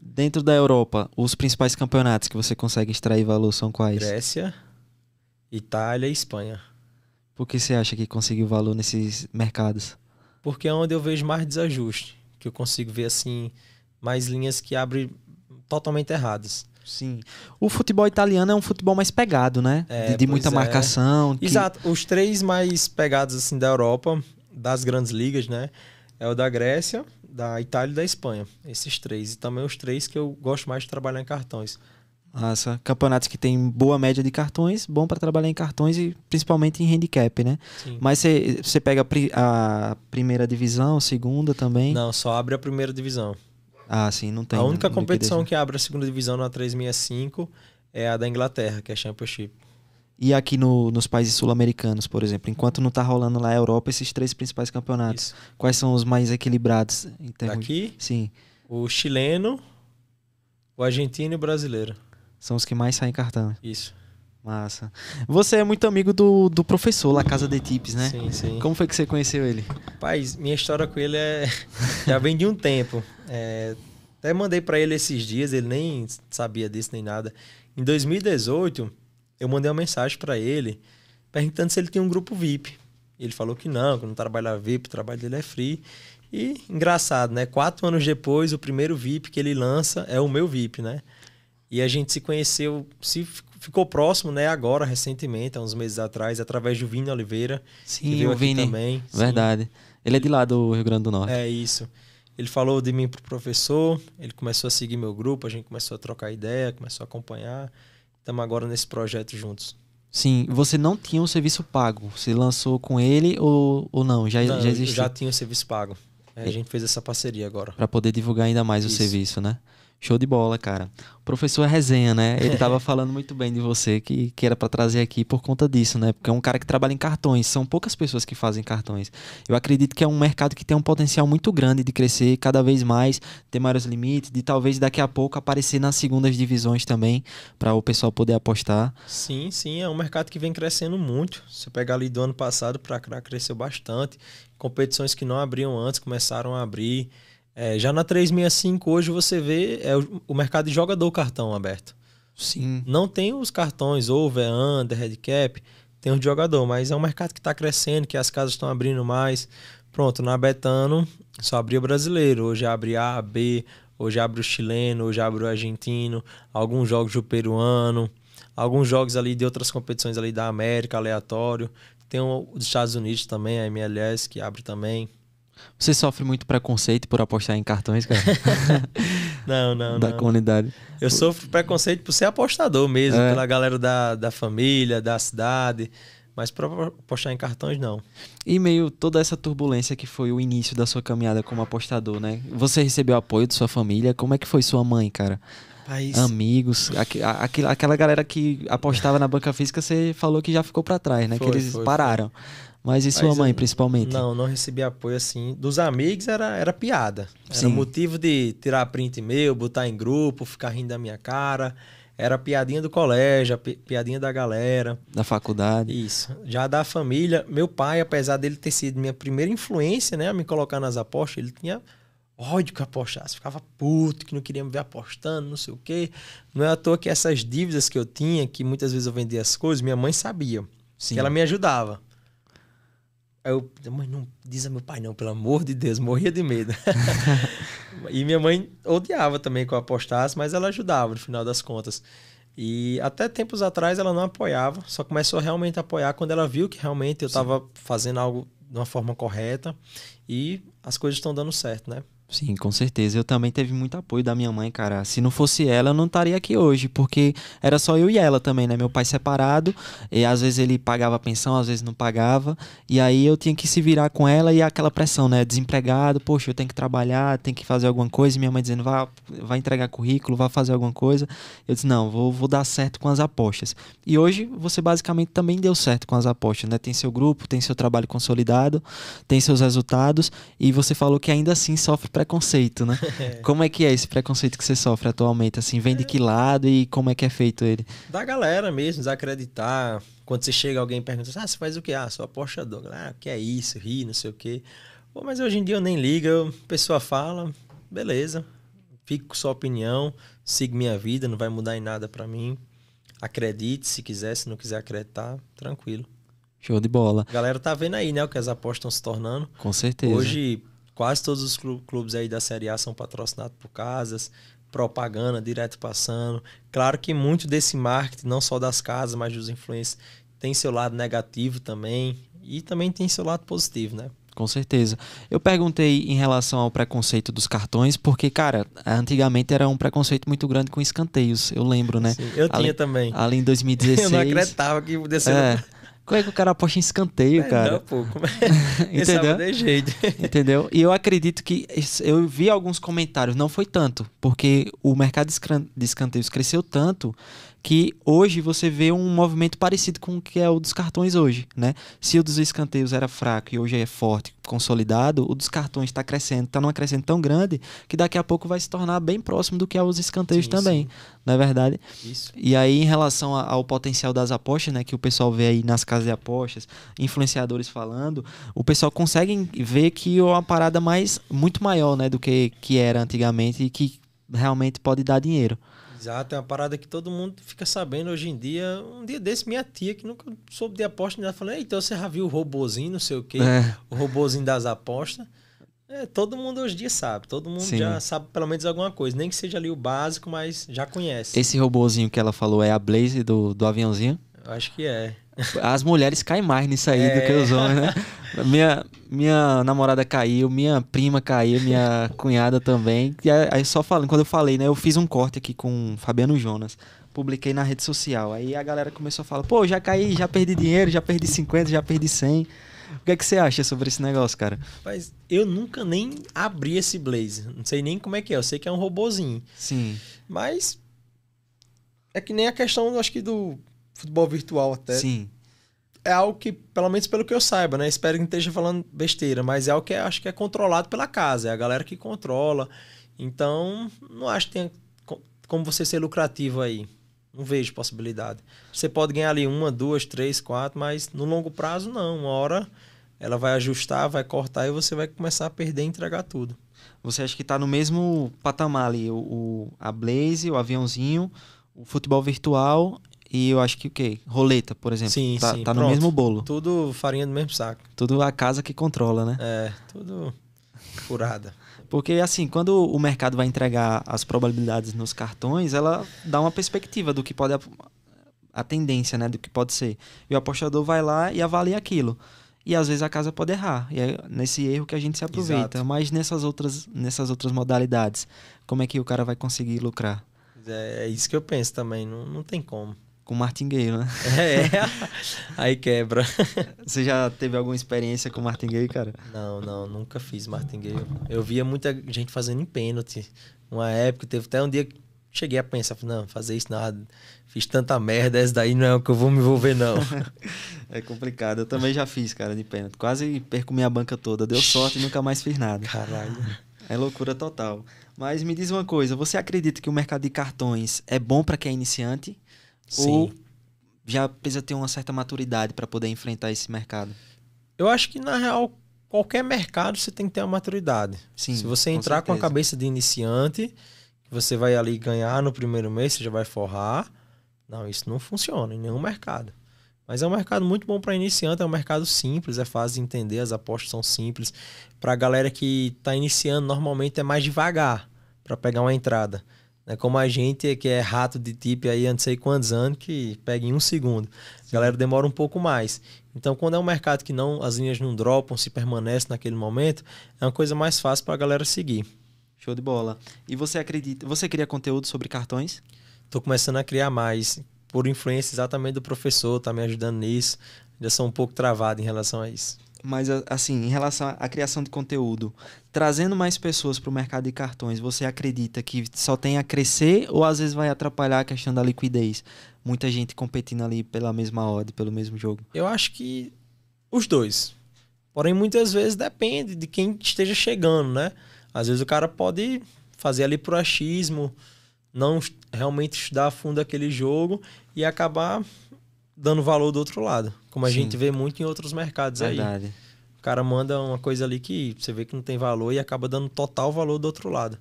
Dentro da Europa, os principais campeonatos que você consegue extrair valor são quais? Grécia, Itália e Espanha. Por que você acha que conseguiu valor nesses mercados? Porque é onde eu vejo mais desajuste, que eu consigo ver assim mais linhas que abrem totalmente erradas. Sim. O futebol italiano é um futebol mais pegado, né? É, de, de muita é. marcação. Que... Exato. Os três mais pegados assim da Europa, das grandes ligas, né? É o da Grécia, da Itália e da Espanha. Esses três. E também os três que eu gosto mais de trabalhar em cartões. Massa. Campeonatos que tem boa média de cartões, bom para trabalhar em cartões e principalmente em handicap, né? Sim. Mas você pega a, primeira divisão, segunda também? Não, só abre a primeira divisão. Ah, sim, não tem. A única competição que, que, abre a segunda divisão na 365 é a da Inglaterra, que é a Championship. E aqui no, nos países sul-americanos, por exemplo, enquanto não está rolando lá a Europa, esses três principais campeonatos, Isso. quais são os mais equilibrados? Em termos... Aqui? Sim. O chileno, o argentino e o brasileiro. São os que mais saem cartão. Isso. Massa. Você é muito amigo do, do professor lá, Casa de Tips, né? Sim, sim. Como foi que você conheceu ele? pai minha história com ele é... já vem de um tempo. É... Até mandei para ele esses dias, ele nem sabia disso nem nada. Em 2018, eu mandei uma mensagem para ele perguntando se ele tinha um grupo VIP. Ele falou que não, que não trabalha VIP, o trabalho dele é free. E engraçado, né? Quatro anos depois, o primeiro VIP que ele lança é o meu VIP, né? E a gente se conheceu, se ficou próximo, né, agora, recentemente, há uns meses atrás, através do Vini Oliveira. Sim, o Vini. Também. Verdade. Sim. Ele é de lá do Rio Grande do Norte. É isso. Ele falou de mim pro professor, ele começou a seguir meu grupo, a gente começou a trocar ideia, começou a acompanhar. Estamos agora nesse projeto juntos. Sim, você não tinha o um serviço pago. Você lançou com ele ou, ou não? Já, não, já existia? Já tinha o um serviço pago. É, a é. gente fez essa parceria agora. Para poder divulgar ainda mais Isso. o serviço, né? Show de bola, cara. O professor é Resenha, né? Ele tava falando muito bem de você, que, que era para trazer aqui por conta disso, né? Porque é um cara que trabalha em cartões, são poucas pessoas que fazem cartões. Eu acredito que é um mercado que tem um potencial muito grande de crescer cada vez mais, ter maiores limites, de talvez daqui a pouco aparecer nas segundas divisões também, para o pessoal poder apostar. Sim, sim, é um mercado que vem crescendo muito. Se pegar ali do ano passado para cá, cresceu bastante. Competições que não abriam antes começaram a abrir. É, já na 365 hoje você vê é, o, o mercado de jogador cartão aberto. Sim. Não tem os cartões over, under, handicap, tem os de jogador, mas é um mercado que está crescendo, que as casas estão abrindo mais. Pronto, na Betano só o brasileiro, hoje abre A, B, hoje abre o chileno, hoje abre o argentino, alguns jogos do peruano, alguns jogos ali de outras competições ali da América, aleatório. Tem o dos Estados Unidos também, a MLS, que abre também. Você sofre muito preconceito por apostar em cartões, cara? não, não, da não. comunidade. Eu sofro preconceito por ser apostador mesmo, é. pela galera da, da família, da cidade. Mas para apostar em cartões, não. E meio toda essa turbulência que foi o início da sua caminhada como apostador, né? Você recebeu apoio de sua família. Como é que foi sua mãe, cara? País. Amigos, aqu aqu aquela galera que apostava na banca física, você falou que já ficou para trás, né? Foi, que eles foi, pararam. Foi. Mas e sua Mas, mãe, principalmente? Não, não recebi apoio assim. Dos amigos era, era piada. Era motivo de tirar print meu, botar em grupo, ficar rindo da minha cara. Era piadinha do colégio, pi piadinha da galera. Da faculdade. Isso. Já da família, meu pai, apesar dele ter sido minha primeira influência, né, a me colocar nas apostas, ele tinha ódio que eu apostasse. Ficava puto, que não queria me ver apostando, não sei o quê. Não é à toa que essas dívidas que eu tinha, que muitas vezes eu vendia as coisas, minha mãe sabia. Sim. Que ela me ajudava. Aí eu, mãe, não diz a meu pai, não, pelo amor de Deus, morria de medo. e minha mãe odiava também que eu apostasse, mas ela ajudava no final das contas. E até tempos atrás ela não apoiava, só começou realmente a apoiar quando ela viu que realmente eu estava fazendo algo de uma forma correta e as coisas estão dando certo, né? Sim, com certeza. Eu também teve muito apoio da minha mãe, cara. Se não fosse ela, eu não estaria aqui hoje, porque era só eu e ela também, né? Meu pai separado, e às vezes ele pagava pensão, às vezes não pagava, e aí eu tinha que se virar com ela e aquela pressão, né? Desempregado, poxa, eu tenho que trabalhar, tenho que fazer alguma coisa, e minha mãe dizendo, vá, vai entregar currículo, vá fazer alguma coisa. Eu disse, não, vou, vou dar certo com as apostas. E hoje você basicamente também deu certo com as apostas, né? Tem seu grupo, tem seu trabalho consolidado, tem seus resultados, e você falou que ainda assim sofre preconceito, né? É. como é que é esse preconceito que você sofre atualmente? Assim, vem de que lado e como é que é feito ele? Da galera mesmo, desacreditar. Quando você chega, alguém pergunta, ah, você faz o quê? Ah, sou apostador. Ah, que é isso? Ri, não sei o quê. Pô, mas hoje em dia eu nem ligo, a pessoa fala, beleza, fico com sua opinião, sigo minha vida, não vai mudar em nada para mim. Acredite se quiser, se não quiser acreditar, tranquilo. Show de bola. A galera tá vendo aí, né, o que as apostas estão se tornando. Com certeza. Hoje, Quase todos os clubes aí da Série A são patrocinados por casas, propaganda direto passando. Claro que muito desse marketing, não só das casas, mas dos influencers, tem seu lado negativo também e também tem seu lado positivo, né? Com certeza. Eu perguntei em relação ao preconceito dos cartões, porque, cara, antigamente era um preconceito muito grande com escanteios, eu lembro, né? Sim, eu ali, tinha também. Ali em 2016. eu não acreditava que pudesse É, como é que o cara aposta em escanteio, é, cara? Não, pô, como é? é Entendeu? De jeito. Entendeu? E eu acredito que eu vi alguns comentários, não foi tanto, porque o mercado de escanteios cresceu tanto que hoje você vê um movimento parecido com o que é o dos cartões hoje, né? Se o dos escanteios era fraco e hoje é forte, consolidado, o dos cartões está crescendo, está numa crescente tão grande que daqui a pouco vai se tornar bem próximo do que é os escanteios sim, também, sim. não é verdade? Isso. E aí em relação ao potencial das apostas, né, que o pessoal vê aí nas casas de apostas, influenciadores falando, o pessoal consegue ver que é uma parada mais muito maior, né, do que que era antigamente e que realmente pode dar dinheiro. Exato, é uma parada que todo mundo fica sabendo hoje em dia. Um dia desse, minha tia, que nunca soube de aposta, ainda falou: então você já viu o robozinho, não sei o quê, é. o robozinho das apostas. É, todo mundo hoje em dia sabe, todo mundo Sim. já sabe pelo menos alguma coisa, nem que seja ali o básico, mas já conhece. Esse robozinho que ela falou é a Blaze do, do aviãozinho? Eu acho que é. As mulheres caem mais nisso aí é. do que os é. homens, né? Minha, minha namorada caiu, minha prima caiu, minha cunhada também. E aí só falando, quando eu falei, né? Eu fiz um corte aqui com Fabiano Jonas. Publiquei na rede social. Aí a galera começou a falar: pô, já caí, já perdi dinheiro, já perdi 50, já perdi 100. O que é que você acha sobre esse negócio, cara? Mas eu nunca nem abri esse Blaze. Não sei nem como é que é. Eu sei que é um robozinho. Sim. Mas é que nem a questão, acho que do futebol virtual até. Sim. É algo que, pelo menos pelo que eu saiba, né? Espero que não esteja falando besteira, mas é algo que é, acho que é controlado pela casa, é a galera que controla. Então, não acho que tenha como você ser lucrativo aí. Não vejo possibilidade. Você pode ganhar ali uma, duas, três, quatro, mas no longo prazo não. Uma hora ela vai ajustar, vai cortar e você vai começar a perder e entregar tudo. Você acha que está no mesmo patamar ali, o, o, a Blaze, o aviãozinho, o futebol virtual e eu acho que o quê? Roleta, por exemplo. Sim, tá, sim. Tá Pronto. no mesmo bolo. Tudo farinha do mesmo saco. Tudo a casa que controla, né? É, tudo furada. Porque assim, quando o mercado vai entregar as probabilidades nos cartões, ela dá uma perspectiva do que pode a, a tendência, né, do que pode ser. E o apostador vai lá e avalia aquilo. E às vezes a casa pode errar. E é nesse erro que a gente se aproveita. Exato. Mas nessas outras, nessas outras modalidades, como é que o cara vai conseguir lucrar? É, é isso que eu penso também. Não, não tem como com martingueiro, né? É, é. aí quebra. Você já teve alguma experiência com martingueiro, cara? Não, não, nunca fiz martingueiro. Eu via muita gente fazendo em pênalti. Uma época, teve até um dia que cheguei a pensar, não, fazer isso nada, ah, fiz tanta merda, essa daí não é o que eu vou me envolver, não. é complicado, eu também já fiz, cara, de pênalti. Quase perco minha banca toda, deu sorte e nunca mais fiz nada. Caralho. É loucura total. Mas me diz uma coisa, você acredita que o mercado de cartões é bom para quem é iniciante? Sim. Ou já precisa ter uma certa maturidade para poder enfrentar esse mercado? Eu acho que, na real, qualquer mercado você tem que ter a maturidade. Sim, Se você entrar com, com a cabeça de iniciante, você vai ali ganhar no primeiro mês, você já vai forrar. Não, isso não funciona em nenhum mercado. Mas é um mercado muito bom para iniciante, é um mercado simples, é fácil de entender, as apostas são simples. Para a galera que está iniciando, normalmente é mais devagar para pegar uma entrada. Né? Como a gente que é rato de tipo aí, não sei quantos anos, que pega em um segundo. Sim. A galera demora um pouco mais. Então, quando é um mercado que não as linhas não dropam, se permanece naquele momento, é uma coisa mais fácil para a galera seguir. Show de bola. E você acredita, você cria conteúdo sobre cartões? Estou começando a criar mais, por influência exatamente do professor, está me ajudando nisso. Já sou um pouco travado em relação a isso. Mas, assim, em relação à criação de conteúdo, trazendo mais pessoas para o mercado de cartões, você acredita que só tem a crescer ou às vezes vai atrapalhar a questão da liquidez? Muita gente competindo ali pela mesma ordem, pelo mesmo jogo. Eu acho que os dois. Porém, muitas vezes depende de quem esteja chegando, né? Às vezes o cara pode fazer ali pro achismo, não realmente estudar a fundo aquele jogo e acabar dando valor do outro lado, como a Sim. gente vê muito em outros mercados Verdade. aí. O cara manda uma coisa ali que você vê que não tem valor e acaba dando total valor do outro lado.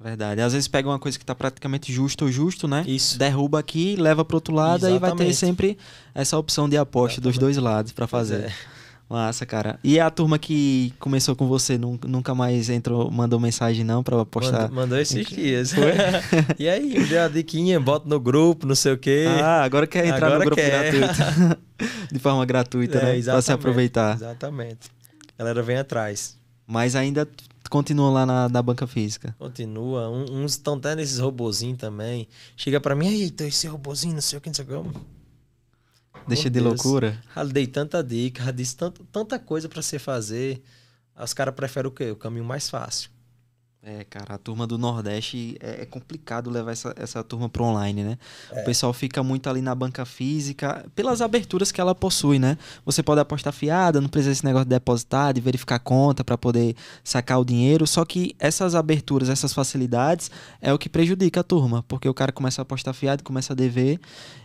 Verdade. Às vezes pega uma coisa que está praticamente justo ou justo, né? Isso. Derruba aqui, leva para outro lado Exatamente. e vai ter sempre essa opção de aposta Exatamente. dos dois lados para fazer. É. Massa, cara. E a turma que começou com você nunca mais entrou, mandou mensagem não pra postar? Mandou, mandou esses dias. e aí, deu a diquinha, bota no grupo, não sei o quê. Ah, agora quer entrar agora no grupo quer. gratuito. De forma gratuita, é, né? Pra se aproveitar. Exatamente. A galera vem atrás. Mas ainda continua lá na, na banca física. Continua. Um, uns estão até nesses robozinhos também. Chega pra mim, eita, esse robozinho, não sei o que, não sei o que. Deixa de loucura. Já dei tanta dica, já disse tanto, tanta coisa para você fazer. Os caras preferem o quê? O caminho mais fácil. É, cara, a turma do Nordeste é, é complicado levar essa, essa turma pro online, né? É. O pessoal fica muito ali na banca física, pelas aberturas que ela possui, né? Você pode apostar fiada, não precisa esse negócio de depositar, de verificar a conta para poder sacar o dinheiro. Só que essas aberturas, essas facilidades, é o que prejudica a turma, porque o cara começa a apostar fiado, começa a dever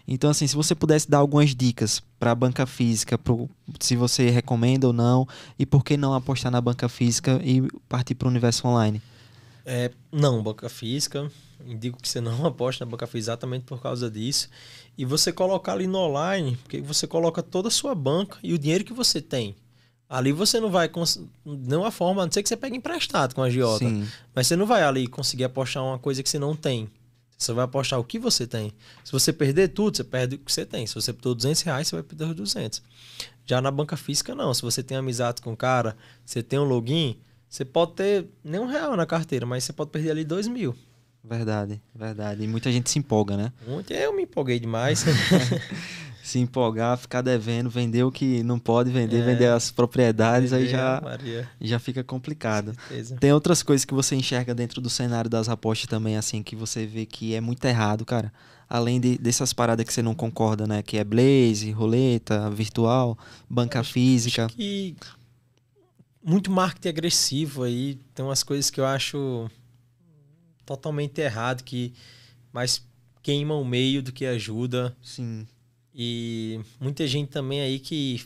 então, assim, se você pudesse dar algumas dicas para a banca física, pro, se você recomenda ou não, e por que não apostar na banca física e partir para o universo online? É, não, banca física. Indico que você não aposta na banca física exatamente por causa disso. E você colocar ali no online, porque você coloca toda a sua banca e o dinheiro que você tem. Ali você não vai. Não há forma, a não ser que você pegue emprestado com a Giota. Mas você não vai ali conseguir apostar uma coisa que você não tem. Você vai apostar o que você tem. Se você perder tudo, você perde o que você tem. Se você perdeu 200 reais, você vai perder os 200. Já na banca física, não. Se você tem amizade com o cara, você tem um login, você pode ter nem um real na carteira, mas você pode perder ali dois mil. Verdade, verdade. E muita gente se empolga, né? Eu me empolguei demais. se empolgar, ficar devendo, vender o que não pode vender, é, vender as propriedades, aí já, já fica complicado. Tem outras coisas que você enxerga dentro do cenário das apostas também, assim, que você vê que é muito errado, cara. Além de, dessas paradas que você não concorda, né? Que é blaze, roleta, virtual, banca acho, física. Acho que muito marketing agressivo aí. Tem umas coisas que eu acho totalmente errado, que mais queimam o meio do que ajuda. Sim e muita gente também aí que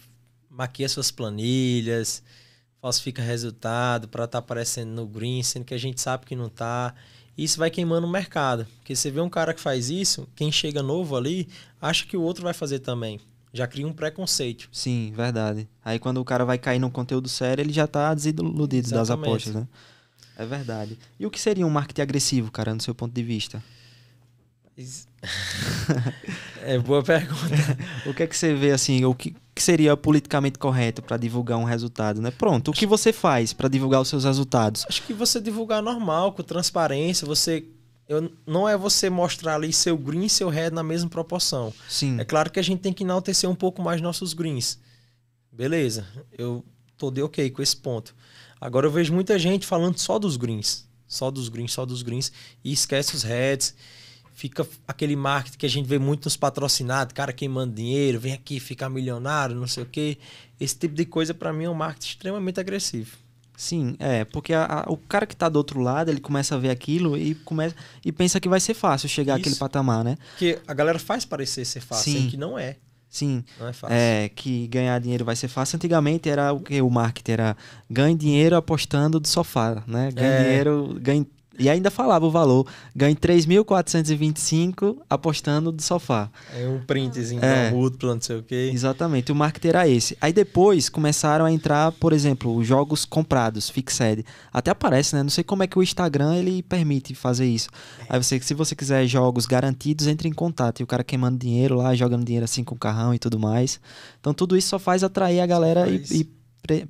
maquia suas planilhas, falsifica resultado para estar tá aparecendo no green, sendo que a gente sabe que não está Isso vai queimando o mercado. Porque você vê um cara que faz isso, quem chega novo ali, acha que o outro vai fazer também. Já cria um preconceito. Sim, verdade. Aí quando o cara vai cair num conteúdo sério, ele já está desiludido Exatamente. das apostas, né? É verdade. E o que seria um marketing agressivo, cara, no seu ponto de vista? é boa pergunta. o que é que você vê assim? O que, que seria politicamente correto para divulgar um resultado, né? Pronto, o que você faz para divulgar os seus resultados? Acho que você divulgar normal, com transparência, você eu, não é você mostrar ali seu green e seu red na mesma proporção. Sim. É claro que a gente tem que enaltecer um pouco mais nossos greens. Beleza, eu tô de ok com esse ponto. Agora eu vejo muita gente falando só dos greens, só dos greens, só dos greens e esquece os reds fica aquele marketing que a gente vê muito nos patrocinados, cara queimando dinheiro, vem aqui ficar milionário, não sei o quê. Esse tipo de coisa, para mim, é um marketing extremamente agressivo. Sim, é, porque a, a, o cara que está do outro lado, ele começa a ver aquilo e começa e pensa que vai ser fácil chegar Isso. àquele patamar, né? Porque a galera faz parecer ser fácil, Sim. que não é. Sim. Não é fácil. É, que ganhar dinheiro vai ser fácil. Antigamente era o que o marketing era ganhe dinheiro apostando do sofá, né? Ganhe é. dinheiro, ganhe e ainda falava o valor. Ganhei 3.425 apostando do sofá. É um printzinho é, múltiplo, não sei o quê. Exatamente. O marketing era esse. Aí depois começaram a entrar, por exemplo, os jogos comprados, fixed. Até aparece, né? Não sei como é que o Instagram ele permite fazer isso. Aí você, se você quiser jogos garantidos, entre em contato. E o cara queimando dinheiro lá, jogando dinheiro assim com o carrão e tudo mais. Então tudo isso só faz atrair a galera e, e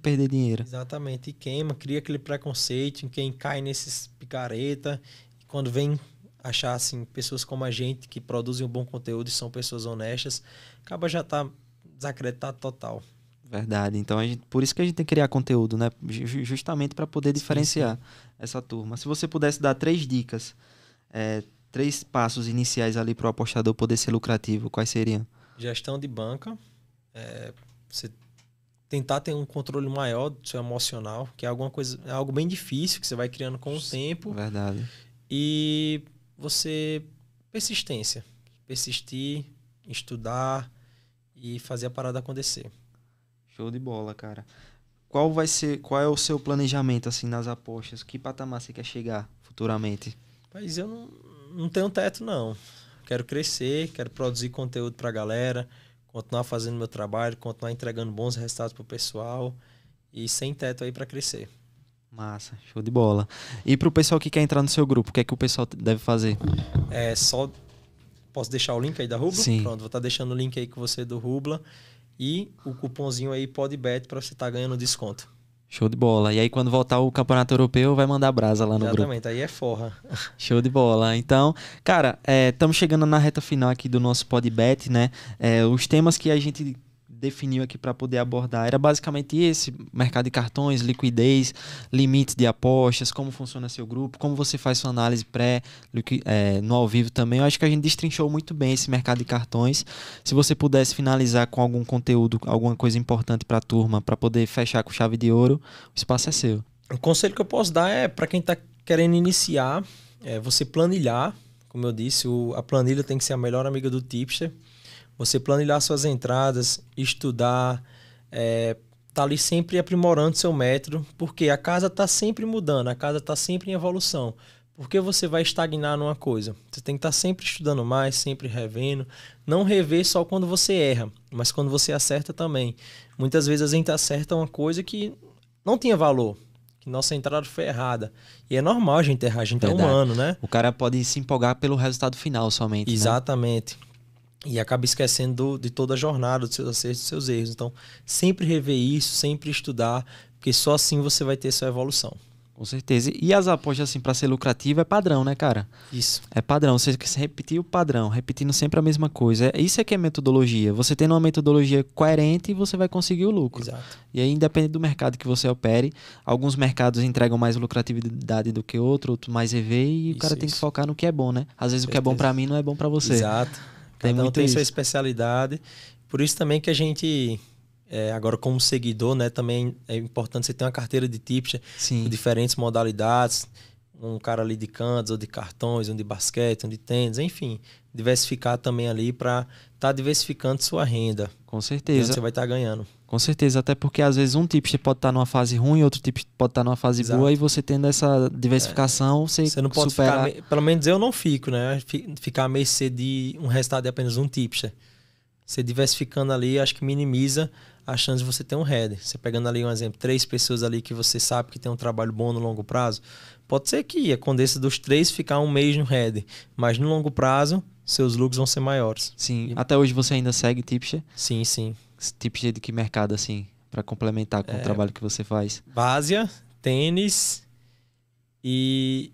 perder dinheiro. Exatamente. E queima, cria aquele preconceito em quem cai nesses picareta. E quando vem achar assim pessoas como a gente que produzem um bom conteúdo e são pessoas honestas, acaba já tá desacreditado total. Verdade. Então, gente, por isso que a gente tem que criar conteúdo, né? Justamente para poder diferenciar sim, sim. essa turma. Se você pudesse dar três dicas, é, três passos iniciais ali para o apostador poder ser lucrativo, quais seriam? Gestão de banca. É, você tentar ter um controle maior do seu emocional, que é alguma coisa, é algo bem difícil que você vai criando com o tempo. Verdade. E você persistência, persistir, estudar e fazer a parada acontecer. Show de bola, cara. Qual vai ser, qual é o seu planejamento assim nas apostas? Que patamar você quer chegar futuramente? Mas eu não, não tenho teto não. Quero crescer, quero produzir conteúdo pra galera continuar fazendo meu trabalho, continuar entregando bons resultados para o pessoal e sem teto aí para crescer. Massa, show de bola. E para o pessoal que quer entrar no seu grupo, o que é que o pessoal deve fazer? É só posso deixar o link aí da Rubla? Sim. Pronto, vou estar tá deixando o link aí com você do Rubla e o cupomzinho aí PodBet para você estar tá ganhando desconto. Show de bola. E aí, quando voltar o campeonato europeu, vai mandar brasa lá no Exatamente, grupo. Exatamente, aí é forra. Show de bola. Então, cara, estamos é, chegando na reta final aqui do nosso podbet, né? É, os temas que a gente definiu aqui para poder abordar era basicamente esse mercado de cartões, liquidez, limites de apostas, como funciona seu grupo, como você faz sua análise pré é, no ao vivo também. Eu acho que a gente destrinchou muito bem esse mercado de cartões. Se você pudesse finalizar com algum conteúdo, alguma coisa importante para a turma, para poder fechar com chave de ouro, o espaço é seu. O conselho que eu posso dar é para quem está querendo iniciar, é você planilhar. Como eu disse, o, a planilha tem que ser a melhor amiga do tipster. Você planejar suas entradas, estudar, é, tá ali sempre aprimorando seu método, porque a casa tá sempre mudando, a casa tá sempre em evolução. Porque você vai estagnar numa coisa. Você tem que estar tá sempre estudando mais, sempre revendo. Não rever só quando você erra, mas quando você acerta também. Muitas vezes a gente acerta uma coisa que não tinha valor, que nossa entrada foi errada. E é normal a gente errar, a gente é Verdade. é humano, né? O cara pode se empolgar pelo resultado final somente. Né? Exatamente. Né? e acaba esquecendo de toda a jornada, dos seus acertos, dos seus erros. Então, sempre rever isso, sempre estudar, porque só assim você vai ter sua evolução. Com certeza. E as apostas, assim, para ser lucrativo é padrão, né, cara? Isso. É padrão. Você tem que repetir o padrão, repetindo sempre a mesma coisa. É, isso é que é metodologia. Você tendo uma metodologia coerente, você vai conseguir o lucro. Exato. E aí, independente do mercado que você opere, alguns mercados entregam mais lucratividade do que outro, outro mais EV, e isso, o cara isso. tem que focar no que é bom, né? Às vezes Com o que certeza. é bom para mim não é bom para você. Exato. Cada tem um tem isso. sua especialidade. Por isso também que a gente, é, agora como seguidor, né, também é importante você ter uma carteira de tips com né, diferentes modalidades. Um cara ali de cantos, ou de cartões, um de basquete, um de tênis, enfim diversificar também ali para estar tá diversificando sua renda. Com então, certeza. Você vai estar tá ganhando. Com certeza, até porque às vezes um tipo você pode estar tá numa fase ruim, outro tipo pode estar tá numa fase Exato. boa e você tendo essa diversificação, é. você, você não pode superar, ficar, pelo menos eu não fico, né? Ficar a mercê de um resultado de apenas um tipster. Você diversificando ali, acho que minimiza a chance de você ter um head. Você pegando ali um exemplo, três pessoas ali que você sabe que tem um trabalho bom no longo prazo, pode ser que aconteça dos três ficar um mês no head. mas no longo prazo seus lucros vão ser maiores. Sim. E... Até hoje você ainda segue Tipcher? Sim, sim. Tipcher de que mercado, assim, para complementar com é... o trabalho que você faz? Várzea, tênis e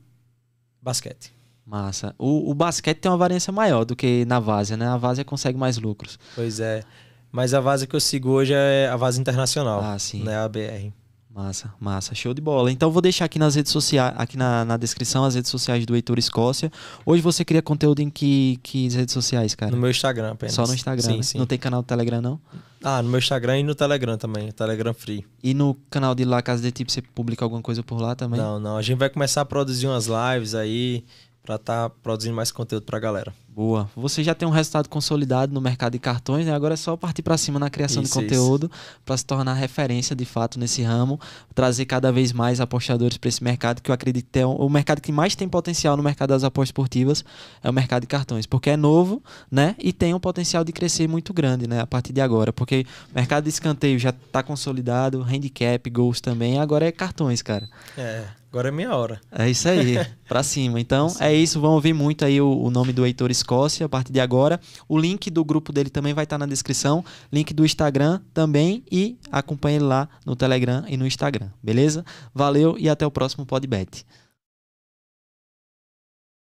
basquete. Massa. O, o, basquete tem uma variância maior do que na Várzea, né? A Várzea consegue mais lucros. Pois é. Mas a Várzea que eu sigo hoje é a Várzea Internacional. Ah, sim. Né? A BR. Massa, massa, show de bola. Então vou deixar aqui nas redes sociais, aqui na, na descrição as redes sociais do Heitor Escócia. Hoje você cria conteúdo em que, que redes sociais, cara? No meu Instagram apenas. Só no Instagram. Sim, né? sim. Não tem canal do Telegram, não? Ah, no meu Instagram e no Telegram também, Telegram Free. E no canal de lá, Casa de tipo você publica alguma coisa por lá também? Não, não. A gente vai começar a produzir umas lives aí pra estar tá produzindo mais conteúdo pra galera. Boa. Você já tem um resultado consolidado no mercado de cartões, né? agora é só partir para cima na criação isso, de conteúdo para se tornar referência de fato nesse ramo, trazer cada vez mais apostadores para esse mercado, que eu acredito que é o mercado que mais tem potencial no mercado das apostas esportivas é o mercado de cartões, porque é novo, né? E tem um potencial de crescer muito grande, né? A partir de agora, porque o mercado de escanteio já está consolidado, handicap, gols também, agora é cartões, cara. É. Agora é minha hora. É isso aí, para cima. Então, é isso. Vão ouvir muito aí o, o nome do Heitor Escócia a partir de agora. O link do grupo dele também vai estar na descrição, link do Instagram também e acompanhe ele lá no Telegram e no Instagram, beleza? Valeu e até o próximo Podbet.